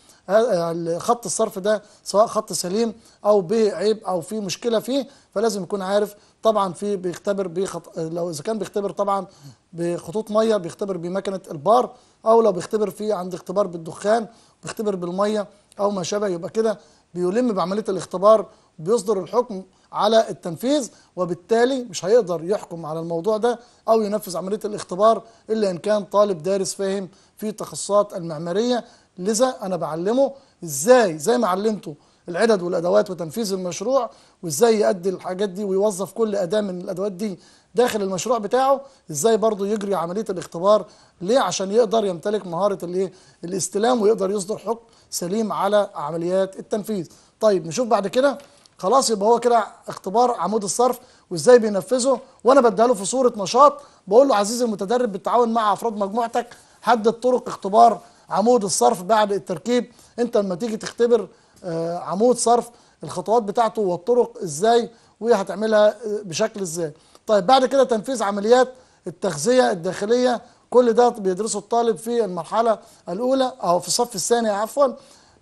خط الصرف ده سواء خط سليم او بعيب او في مشكله فيه فلازم يكون عارف طبعا في بيختبر بخط... لو اذا كان بيختبر طبعا بخطوط ميه بيختبر بمكنه البار او لو بيختبر في عند اختبار بالدخان بيختبر بالميه او ما شابه يبقى كده بيلم بعمليه الاختبار بيصدر الحكم على التنفيذ وبالتالي مش هيقدر يحكم على الموضوع ده أو ينفذ عملية الاختبار إلا إن كان طالب دارس فاهم في تخصصات المعمارية لذا أنا بعلمه إزاي زي ما علمته العدد والأدوات وتنفيذ المشروع وإزاي يأدي الحاجات دي ويوظف كل أداة من الأدوات دي داخل المشروع بتاعه ازاي برضه يجري عمليه الاختبار ليه عشان يقدر يمتلك مهاره الايه الاستلام ويقدر يصدر حكم سليم على عمليات التنفيذ طيب نشوف بعد كده خلاص يبقى هو كده اختبار عمود الصرف وازاي بينفذه وانا بديها له في صوره نشاط بقول له عزيزي المتدرب بالتعاون مع افراد مجموعتك حدد طرق اختبار عمود الصرف بعد التركيب انت لما تيجي تختبر آه، عمود صرف الخطوات بتاعته والطرق ازاي وهتعملها آه، بشكل ازاي طيب بعد كده تنفيذ عمليات التغذيه الداخليه كل ده بيدرسه الطالب في المرحله الاولى او في الصف الثاني عفوا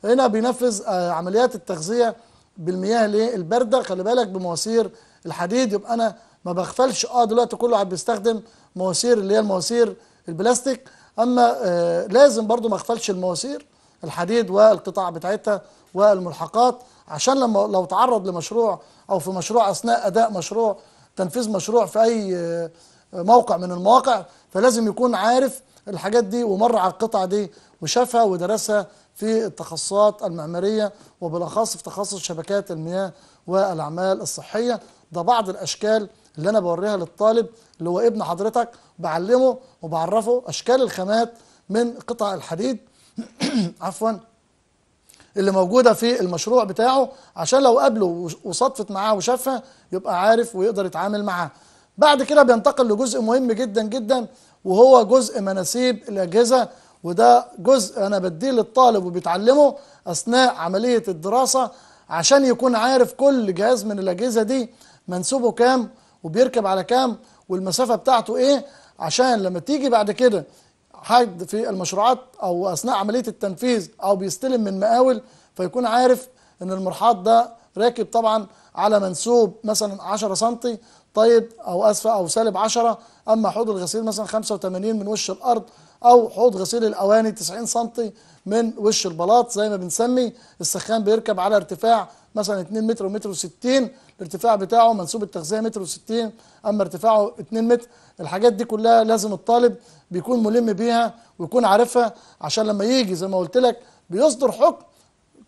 هنا بينفذ آه، عمليات التغذيه بالمياه الايه البارده خلي بالك بمواسير الحديد يبقى انا ما بغفلش اه دلوقتي كله واحد بيستخدم مواسير اللي هي المواسير البلاستيك اما آه لازم برضو ما اغفلش المواسير الحديد والقطع بتاعتها والملحقات عشان لما لو تعرض لمشروع او في مشروع اثناء اداء مشروع تنفيذ مشروع في اي آه، موقع من المواقع فلازم يكون عارف الحاجات دي ومر على القطع دي وشافها ودرسها في التخصصات المعمارية وبالأخص في تخصص شبكات المياه والأعمال الصحية ده بعض الأشكال اللي أنا بوريها للطالب اللي هو ابن حضرتك بعلمه وبعرفه أشكال الخامات من قطع الحديد عفوا اللي موجودة في المشروع بتاعه عشان لو قابله وصدفت معاه وشافها يبقى عارف ويقدر يتعامل معاه بعد كده بينتقل لجزء مهم جدا جدا وهو جزء مناسيب الأجهزة وده جزء أنا بديه للطالب وبيتعلمه أثناء عملية الدراسة عشان يكون عارف كل جهاز من الأجهزة دي منسوبه كام وبيركب على كام والمسافة بتاعته إيه عشان لما تيجي بعد كده حد في المشروعات أو أثناء عملية التنفيذ أو بيستلم من مقاول فيكون عارف إن المرحاض ده راكب طبعا على منسوب مثلا 10 سم طيب أو أسفة أو سالب 10 أما حوض الغسيل مثلا 85 من وش الأرض او حوض غسيل الاواني 90 سم من وش البلاط زي ما بنسمي السخان بيركب على ارتفاع مثلا 2 متر ومتر و60 الارتفاع بتاعه منسوب التغذيه متر و60 اما ارتفاعه 2 متر الحاجات دي كلها لازم الطالب بيكون ملم بيها ويكون عارفها عشان لما يجي زي ما قلت لك بيصدر حكم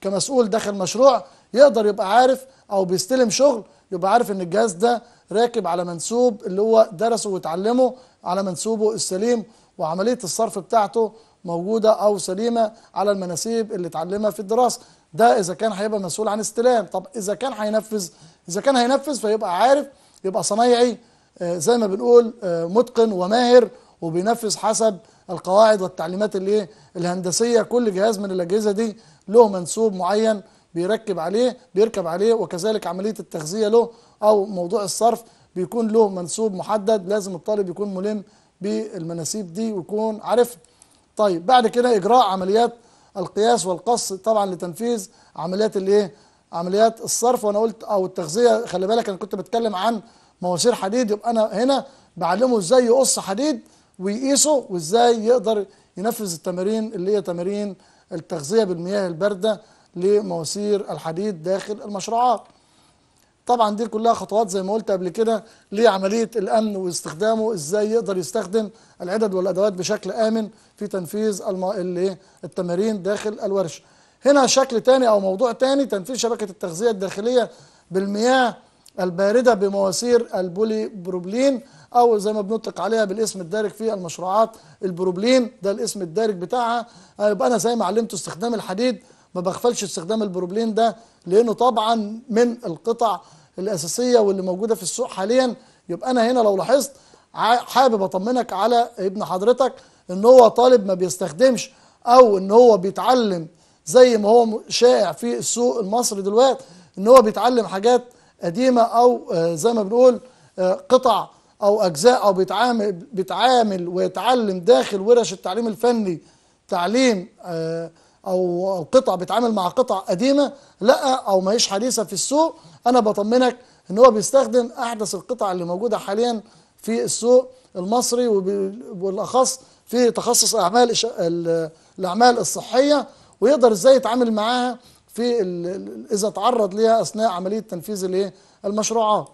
كمسؤول داخل مشروع يقدر يبقى عارف او بيستلم شغل يبقى عارف ان الجهاز ده راكب على منسوب اللي هو درسه وتعلمه على منسوبه السليم وعملية الصرف بتاعته موجودة أو سليمة على المناسيب اللي اتعلمها في الدراسة ده إذا كان هيبقى مسؤول عن استلام طب إذا كان هينفذ إذا كان هينفذ فيبقى عارف يبقى صنايعي آه، زي ما بنقول آه، متقن وماهر وبينفذ حسب القواعد والتعليمات اللي إيه؟ الهندسية كل جهاز من الأجهزة دي له منسوب معين بيركب عليه بيركب عليه وكذلك عملية التغذية له أو موضوع الصرف بيكون له منسوب محدد لازم الطالب يكون ملم بالمناسيب دي ويكون عارفها طيب بعد كده اجراء عمليات القياس والقص طبعا لتنفيذ عمليات الايه عمليات الصرف وانا قلت او التغذيه خلي بالك انا كنت بتكلم عن مواسير حديد يبقى انا هنا بعلمه ازاي يقص حديد ويقيسه وازاي يقدر ينفذ التمارين اللي هي تمارين التغذيه بالمياه البارده لمواسير الحديد داخل المشروعات طبعا دي كلها خطوات زي ما قلت قبل كده لعمليه الامن واستخدامه ازاي يقدر يستخدم العدد والادوات بشكل امن في تنفيذ الم... التمارين داخل الورش. هنا شكل تاني او موضوع تاني تنفيذ شبكه التغذيه الداخليه بالمياه البارده بمواسير البولي بروبلين او زي ما بنطلق عليها بالاسم الدارج في المشروعات البروبلين ده الاسم الدارج بتاعها آه، يبقى انا زي ما علمته استخدام الحديد ما بغفلش استخدام البروبلين ده لانه طبعا من القطع الاساسيه واللي موجوده في السوق حاليا يبقى انا هنا لو لاحظت حابب اطمنك على ابن حضرتك ان هو طالب ما بيستخدمش او ان هو بيتعلم زي ما هو شائع في السوق المصري دلوقتي ان هو بيتعلم حاجات قديمه او آه، زي ما بنقول آه، قطع او اجزاء او بيتعامل بيتعامل ويتعلم داخل ورش التعليم الفني تعليم آه، او قطع بيتعامل مع قطع قديمه لا او ماهيش حديثه في السوق انا بطمنك ان هو بيستخدم احدث القطع اللي موجوده حاليا في السوق المصري وبالاخص في تخصص اعمال الاعمال الصحيه ويقدر ازاي يتعامل معاها في اذا تعرض ليها اثناء عمليه تنفيذ الايه المشروعات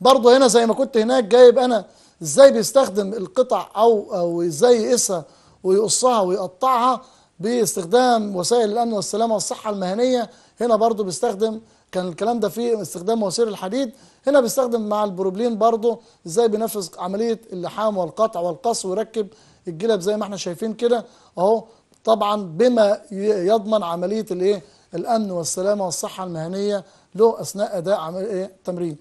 برضه هنا زي ما كنت هناك جايب انا ازاي بيستخدم القطع او او ازاي يقيسها ويقصها ويقطعها باستخدام وسائل الأمن والسلامة والصحة المهنية هنا برضو بيستخدم كان الكلام ده في استخدام مواسير الحديد هنا بيستخدم مع البروبلين برضو ازاي بينفذ عملية اللحام والقطع والقص ويركب الجلب زي ما احنا شايفين كده اهو طبعا بما يضمن عملية الايه الامن والسلامة والصحة المهنية له اثناء اداء عمل ايه التمرين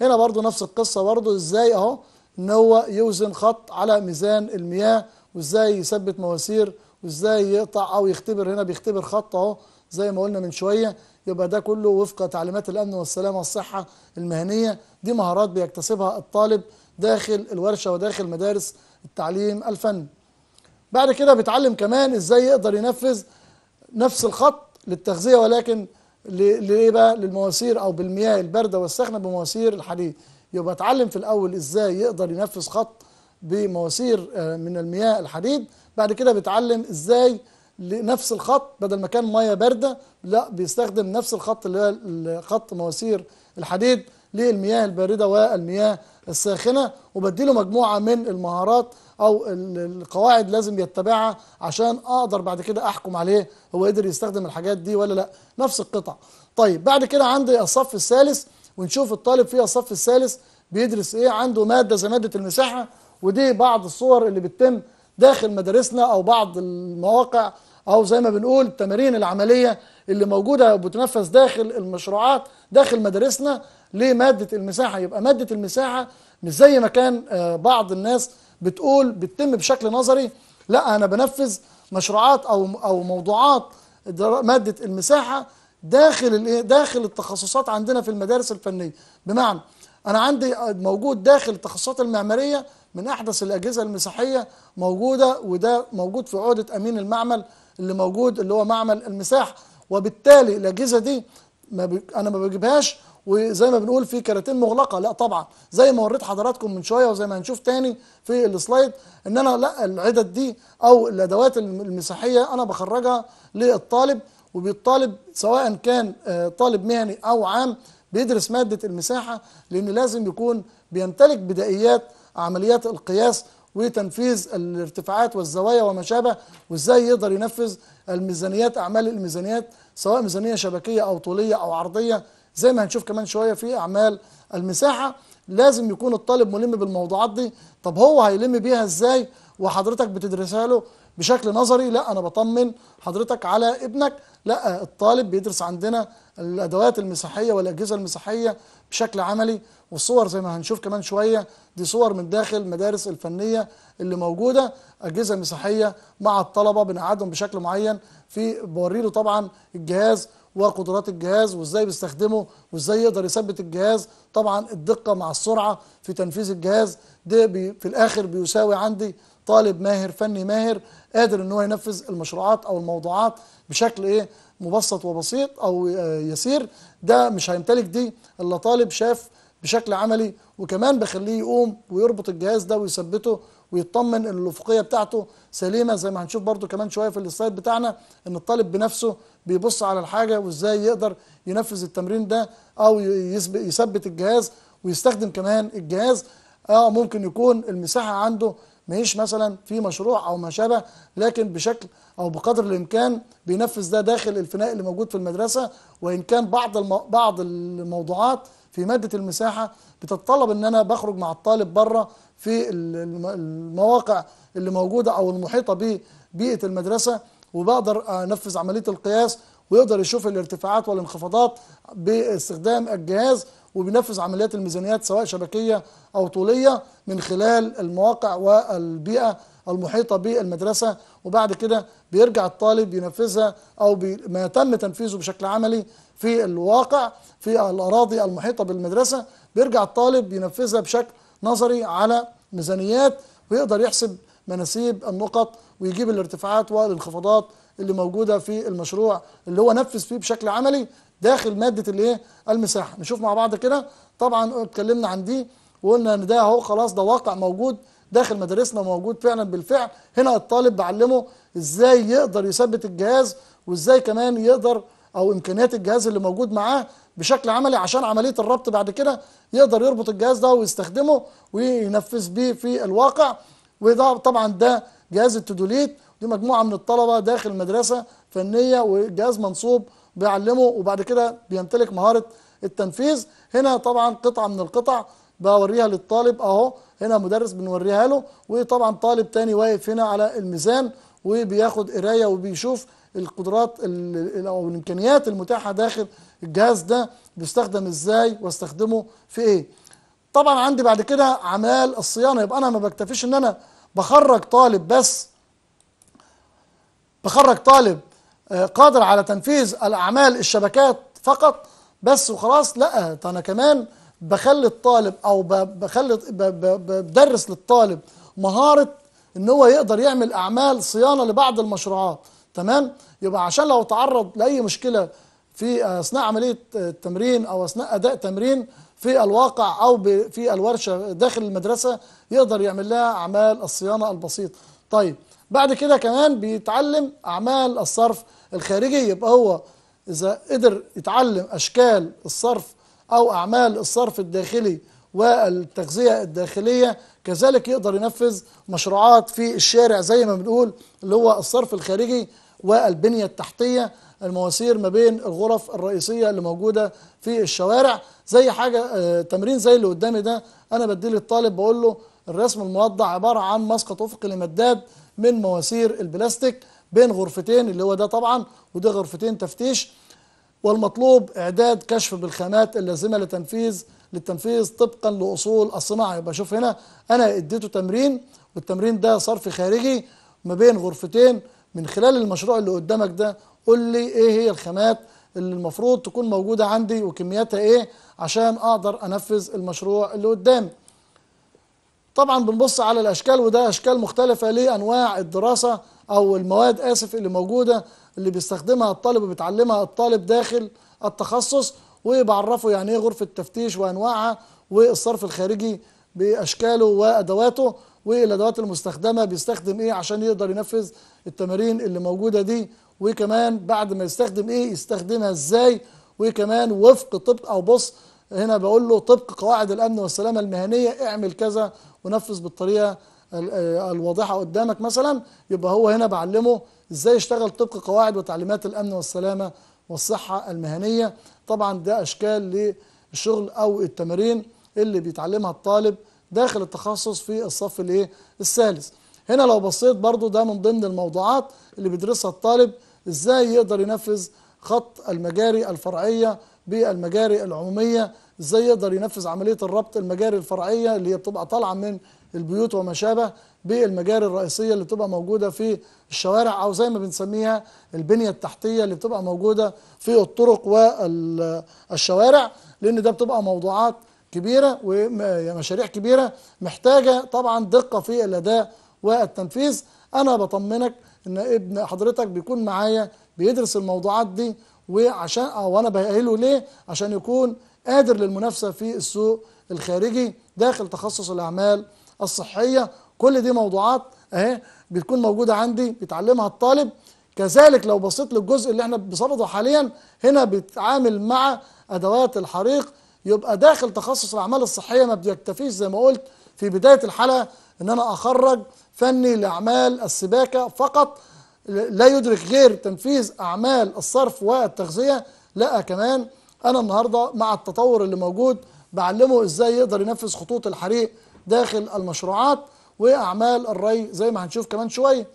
هنا برضو نفس القصة برضو ازاي اهو ان هو يوزن خط على ميزان المياه وازاي يثبت مواسير وازاي يقطع او يختبر هنا بيختبر خط اهو زي ما قلنا من شويه يبقى ده كله وفق تعليمات الامن والسلامه والصحه المهنيه دي مهارات بيكتسبها الطالب داخل الورشه وداخل مدارس التعليم الفني. بعد كده بيتعلم كمان ازاي يقدر ينفذ نفس الخط للتغذيه ولكن ليه بقى للمواسير او بالمياه البارده والساخنه بمواسير الحديد يبقى اتعلم في الاول ازاي يقدر ينفذ خط بمواسير آه، من المياه الحديد بعد كده بيتعلم ازاي لنفس الخط بدل ما كان ميه بارده لا بيستخدم نفس الخط اللي هو خط مواسير الحديد للمياه البارده والمياه الساخنه وبديله مجموعه من المهارات او القواعد لازم يتبعها عشان اقدر بعد كده احكم عليه هو قدر يستخدم الحاجات دي ولا لا نفس القطع طيب بعد كده عندي الصف الثالث ونشوف الطالب في الصف الثالث بيدرس ايه عنده ماده زي ماده المساحه ودي بعض الصور اللي بتتم داخل مدارسنا أو بعض المواقع أو زي ما بنقول التمارين العملية اللي موجودة بتنفذ داخل المشروعات داخل مدارسنا لمادة المساحة يبقى مادة المساحة مش زي ما كان آه، بعض الناس بتقول بتتم بشكل نظري لا أنا بنفذ مشروعات أو أو موضوعات مادة المساحة داخل داخل التخصصات عندنا في المدارس الفنية بمعنى أنا عندي موجود داخل التخصصات المعمارية من احدث الاجهزه المساحيه موجوده وده موجود في عقده امين المعمل اللي موجود اللي هو معمل المساح وبالتالي الاجهزه دي ما انا ما بجيبهاش وزي ما بنقول في كراتين مغلقه لا طبعا زي ما وريت حضراتكم من شويه وزي ما هنشوف تاني في السلايد ان انا لا العدد دي او الادوات المساحيه انا بخرجها للطالب وبالطالب سواء كان آه، طالب مهني او عام بيدرس ماده المساحه لان لازم يكون بيمتلك بدائيات عمليات القياس وتنفيذ الارتفاعات والزوايا وما شابه وازاي يقدر ينفذ الميزانيات اعمال الميزانيات سواء ميزانيه شبكيه او طوليه او عرضيه زي ما هنشوف كمان شويه في اعمال المساحه لازم يكون الطالب ملم بالموضوعات دي طب هو هيلم بيها ازاي وحضرتك بتدرسها له بشكل نظري لا انا بطمن حضرتك على ابنك لا الطالب بيدرس عندنا الادوات المساحيه والاجهزه المساحيه بشكل عملي والصور زي ما هنشوف كمان شويه دي صور من داخل المدارس الفنيه اللي موجوده اجهزه مساحيه مع الطلبه بنقعدهم بشكل معين في بوري طبعا الجهاز وقدرات الجهاز وازاي بيستخدمه وازاي يقدر يثبت الجهاز طبعا الدقه مع السرعه في تنفيذ الجهاز ده في الاخر بيساوي عندي طالب ماهر فني ماهر قادر ان هو ينفذ المشروعات او الموضوعات بشكل ايه مبسط وبسيط او يسير ده مش هيمتلك دي الا طالب شاف بشكل عملي وكمان بخليه يقوم ويربط الجهاز ده ويثبته ويطمن ان الافقيه بتاعته سليمه زي ما هنشوف برده كمان شويه في السلايد بتاعنا ان الطالب بنفسه بيبص على الحاجه وازاي يقدر ينفذ التمرين ده او يثبت الجهاز ويستخدم كمان الجهاز اه ممكن يكون المساحه عنده ماهيش مثلا في مشروع او ما شابه لكن بشكل او بقدر الامكان بينفذ ده داخل الفناء اللي موجود في المدرسه وان كان بعض المو... بعض الموضوعات في ماده المساحه بتتطلب ان انا بخرج مع الطالب بره في المواقع اللي موجوده او المحيطه ببيئه المدرسه وبقدر انفذ عمليه القياس ويقدر يشوف الارتفاعات والانخفاضات باستخدام الجهاز وبينفذ عمليات الميزانيات سواء شبكيه او طوليه من خلال المواقع والبيئه المحيطه بالمدرسه وبعد كده بيرجع الطالب ينفذها او ما تم تنفيذه بشكل عملي في الواقع في الاراضي المحيطه بالمدرسه بيرجع الطالب ينفذها بشكل نظري على ميزانيات ويقدر يحسب مناسيب النقط ويجيب الارتفاعات والانخفاضات اللي موجوده في المشروع اللي هو نفذ فيه بشكل عملي داخل ماده الايه المساحه نشوف مع بعض كده طبعا اتكلمنا عن دي وقلنا ان ده اهو خلاص ده واقع موجود داخل مدارسنا موجود فعلا بالفعل هنا الطالب بعلمه ازاي يقدر يثبت الجهاز وازاي كمان يقدر او امكانيات الجهاز اللي موجود معاه بشكل عملي عشان عمليه الربط بعد كده يقدر يربط الجهاز ده ويستخدمه وينفذ بيه في الواقع وده طبعا ده جهاز التودوليت دي مجموعة من الطلبة داخل مدرسة فنية وجهاز منصوب بيعلمه وبعد كده بيمتلك مهارة التنفيذ هنا طبعا قطعة من القطع بوريها للطالب اهو هنا مدرس بنوريها له وطبعا طالب تاني واقف هنا على الميزان وبياخد قرايه وبيشوف القدرات او الامكانيات المتاحه داخل الجهاز ده بيستخدم ازاي واستخدمه في ايه طبعا عندي بعد كده اعمال الصيانه يبقى انا ما بكتفيش ان انا بخرج طالب بس تخرج طالب آه، قادر على تنفيذ الأعمال الشبكات فقط بس وخلاص لا أنا كمان بخلي الطالب أو بخلي بدرس للطالب مهارة إن هو يقدر يعمل أعمال صيانة لبعض المشروعات تمام يبقى عشان لو تعرض لأي مشكلة في آه، أثناء عملية آه، التمرين أو أثناء أداء تمرين في الواقع أو في الورشة داخل المدرسة يقدر يعمل لها أعمال الصيانة البسيطة طيب بعد كده كمان بيتعلم أعمال الصرف الخارجي يبقى هو إذا قدر يتعلم أشكال الصرف أو أعمال الصرف الداخلي والتغذية الداخلية كذلك يقدر ينفذ مشروعات في الشارع زي ما بنقول اللي هو الصرف الخارجي والبنية التحتية المواسير ما بين الغرف الرئيسية اللي موجودة في الشوارع زي حاجة آه، تمرين زي اللي قدامي ده أنا بدي للطالب بقول له الرسم الموضع عبارة عن مسقط أفقي لمداد من مواسير البلاستيك بين غرفتين اللي هو ده طبعا وده غرفتين تفتيش والمطلوب إعداد كشف بالخامات اللازمة لتنفيذ للتنفيذ طبقا لأصول الصناعة يبقى شوف هنا أنا اديته تمرين والتمرين ده صرف خارجي ما بين غرفتين من خلال المشروع اللي قدامك ده قول لي إيه هي الخامات اللي المفروض تكون موجودة عندي وكمياتها إيه عشان أقدر أنفذ المشروع اللي قدامي طبعا بنبص على الاشكال وده اشكال مختلفه لانواع الدراسه او المواد اسف اللي موجوده اللي بيستخدمها الطالب وبيتعلمها الطالب داخل التخصص وبعرفه يعني ايه غرفه التفتيش وانواعها والصرف الخارجي باشكاله وادواته والادوات المستخدمه بيستخدم ايه عشان يقدر ينفذ التمارين اللي موجوده دي وكمان بعد ما يستخدم ايه يستخدمها ازاي وكمان وفق طبق او بص هنا بقول له طبق قواعد الامن والسلامه المهنيه اعمل كذا ونفذ بالطريقة آه، الواضحة قدامك مثلا يبقى هو هنا بعلمه ازاي يشتغل طبق قواعد وتعليمات الأمن والسلامة والصحة المهنية طبعا ده أشكال للشغل أو التمارين اللي بيتعلمها الطالب داخل التخصص في الصف الايه الثالث هنا لو بصيت برضو ده من ضمن الموضوعات اللي بيدرسها الطالب ازاي يقدر ينفذ خط المجاري الفرعية بالمجاري العمومية ازاي يقدر ينفذ عملية الربط المجاري الفرعية اللي هي بتبقى طالعة من البيوت وما شابه بالمجاري الرئيسية اللي بتبقى موجودة في الشوارع أو زي ما بنسميها البنية التحتية اللي بتبقى موجودة في الطرق والشوارع لأن ده بتبقى موضوعات كبيرة ومشاريع كبيرة محتاجة طبعا دقة في الأداء والتنفيذ أنا بطمنك إن ابن حضرتك بيكون معايا بيدرس الموضوعات دي وعشان او آه، انا بأهله ليه عشان يكون قادر للمنافسه في السوق الخارجي داخل تخصص الاعمال الصحيه كل دي موضوعات اهي بتكون موجوده عندي بيتعلمها الطالب كذلك لو بصيت للجزء اللي احنا بصدده حاليا هنا بيتعامل مع ادوات الحريق يبقى داخل تخصص الاعمال الصحيه ما بيكتفيش زي ما قلت في بدايه الحلقه ان انا اخرج فني لاعمال السباكه فقط لا يدرك غير تنفيذ أعمال الصرف والتغذية لأ كمان أنا النهاردة مع التطور اللي موجود بعلمه إزاي يقدر ينفذ خطوط الحريق داخل المشروعات وأعمال الري زي ما هنشوف كمان شوية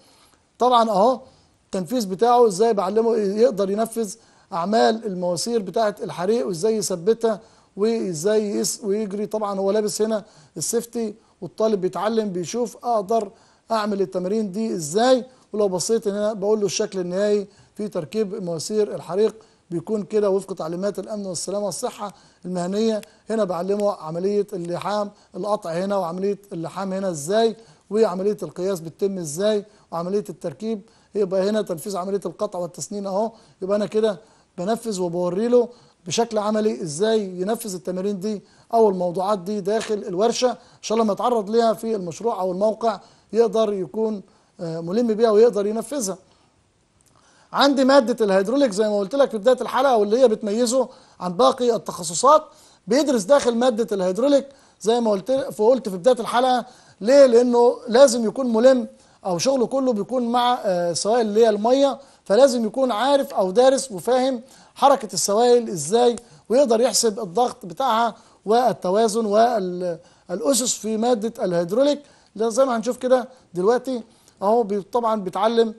طبعا أهو التنفيذ بتاعه إزاي بعلمه يقدر ينفذ أعمال المواسير بتاعة الحريق وإزاي يثبتها وإزاي ويجري طبعا هو لابس هنا السيفتي والطالب بيتعلم بيشوف أقدر أعمل التمارين دي إزاي ولو بصيت ان انا بقول له الشكل النهائي في تركيب مواسير الحريق بيكون كده وفق تعليمات الامن والسلامه والصحه المهنيه هنا بعلمه عمليه اللحام القطع هنا وعمليه اللحام هنا ازاي وعمليه القياس بتتم ازاي وعمليه التركيب يبقى هنا تنفيذ عمليه القطع والتسنين اهو يبقى انا كده بنفذ وبوري له بشكل عملي ازاي ينفذ التمارين دي او الموضوعات دي داخل الورشه عشان لما يتعرض ليها في المشروع او الموقع يقدر يكون آه، ملم بيها ويقدر ينفذها عندي مادة الهيدروليك زي ما قلت لك في بداية الحلقة واللي هي بتميزه عن باقي التخصصات بيدرس داخل مادة الهيدروليك زي ما قلت فقلت في بداية الحلقة ليه؟ لأنه لازم يكون ملم أو شغله كله بيكون مع آه، سوائل اللي هي المية فلازم يكون عارف أو دارس وفاهم حركة السوائل إزاي ويقدر يحسب الضغط بتاعها والتوازن والأسس في مادة الهيدروليك زي ما هنشوف كده دلوقتي اهو طبعا بيتعلم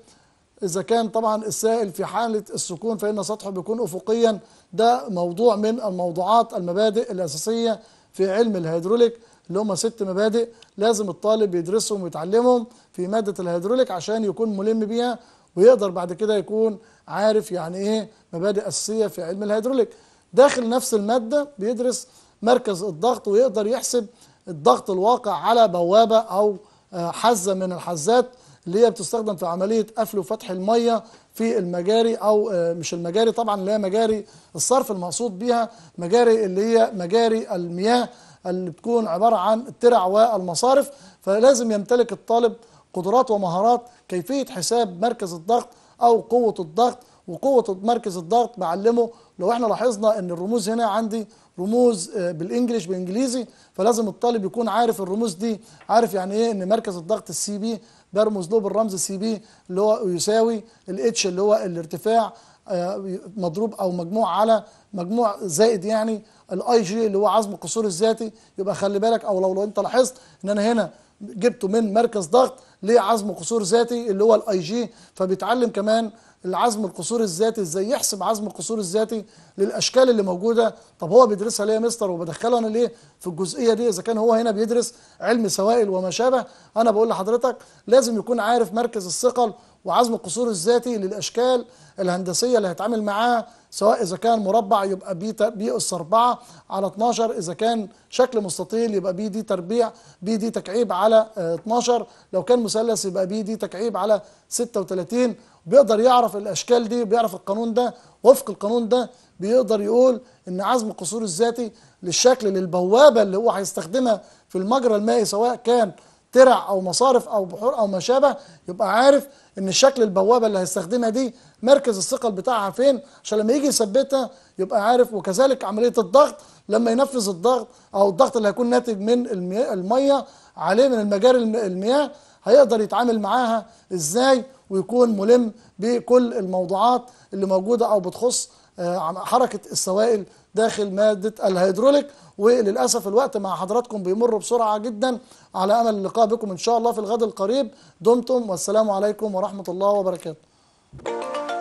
اذا كان طبعا السائل في حاله السكون فان سطحه بيكون افقيا ده موضوع من الموضوعات المبادئ الاساسيه في علم الهيدروليك اللي هم ست مبادئ لازم الطالب يدرسهم ويتعلمهم في ماده الهيدروليك عشان يكون ملم بيها ويقدر بعد كده يكون عارف يعني ايه مبادئ اساسيه في علم الهيدروليك داخل نفس الماده بيدرس مركز الضغط ويقدر يحسب الضغط الواقع على بوابه او آه، حزه من الحزات اللي هي بتستخدم في عملية قفل وفتح المية في المجاري أو آه، مش المجاري طبعا اللي هي مجاري الصرف المقصود بيها مجاري اللي هي مجاري المياه اللي بتكون عبارة عن الترع والمصارف فلازم يمتلك الطالب قدرات ومهارات كيفية حساب مركز الضغط أو قوة الضغط وقوة مركز الضغط بعلمه لو احنا لاحظنا ان الرموز هنا عندي رموز آه، بالانجلش بالانجليزي فلازم الطالب يكون عارف الرموز دي عارف يعني ايه ان مركز الضغط السي بي برمز له بالرمز السي بي اللي هو يساوي الاتش اللي هو الارتفاع آه، مضروب او مجموع على مجموع زائد يعني الاي جي اللي هو عزم القصور الذاتي يبقى خلي بالك او لو لو انت لاحظت ان انا هنا جبته من مركز ضغط لعزم قصور ذاتي اللي هو الاي جي فبيتعلم كمان العزم القصور الذاتي ازاي يحسب عزم القصور الذاتي للاشكال اللي موجوده طب هو بيدرسها ليه يا مستر وبدخله انا ليه في الجزئيه دي اذا كان هو هنا بيدرس علم سوائل وما شابه انا بقول لحضرتك لازم يكون عارف مركز الثقل وعزم القصور الذاتي للأشكال الهندسية اللي هيتعامل معاها سواء إذا كان مربع يبقى بي بي أس 4 على 12 إذا كان شكل مستطيل يبقى بي دي تربيع بي دي تكعيب على 12 آه، لو كان مثلث يبقى بي دي تكعيب على 36 بيقدر يعرف الأشكال دي بيعرف القانون ده وفق القانون ده بيقدر يقول إن عزم القصور الذاتي للشكل للبوابة اللي هو هيستخدمها في المجرى المائي سواء كان ترع أو مصارف أو بحور أو ما شابه يبقى عارف ان شكل البوابه اللي هيستخدمها دي مركز الثقل بتاعها فين عشان لما يجي يثبتها يبقى عارف وكذلك عمليه الضغط لما ينفذ الضغط او الضغط اللي هيكون ناتج من الميه عليه من المجاري المياه هيقدر يتعامل معاها ازاي ويكون ملم بكل الموضوعات اللي موجوده او بتخص آه، حركه السوائل داخل ماده الهيدروليك وللأسف الوقت مع حضراتكم بيمر بسرعة جدا على أمل اللقاء بكم إن شاء الله في الغد القريب دمتم والسلام عليكم ورحمة الله وبركاته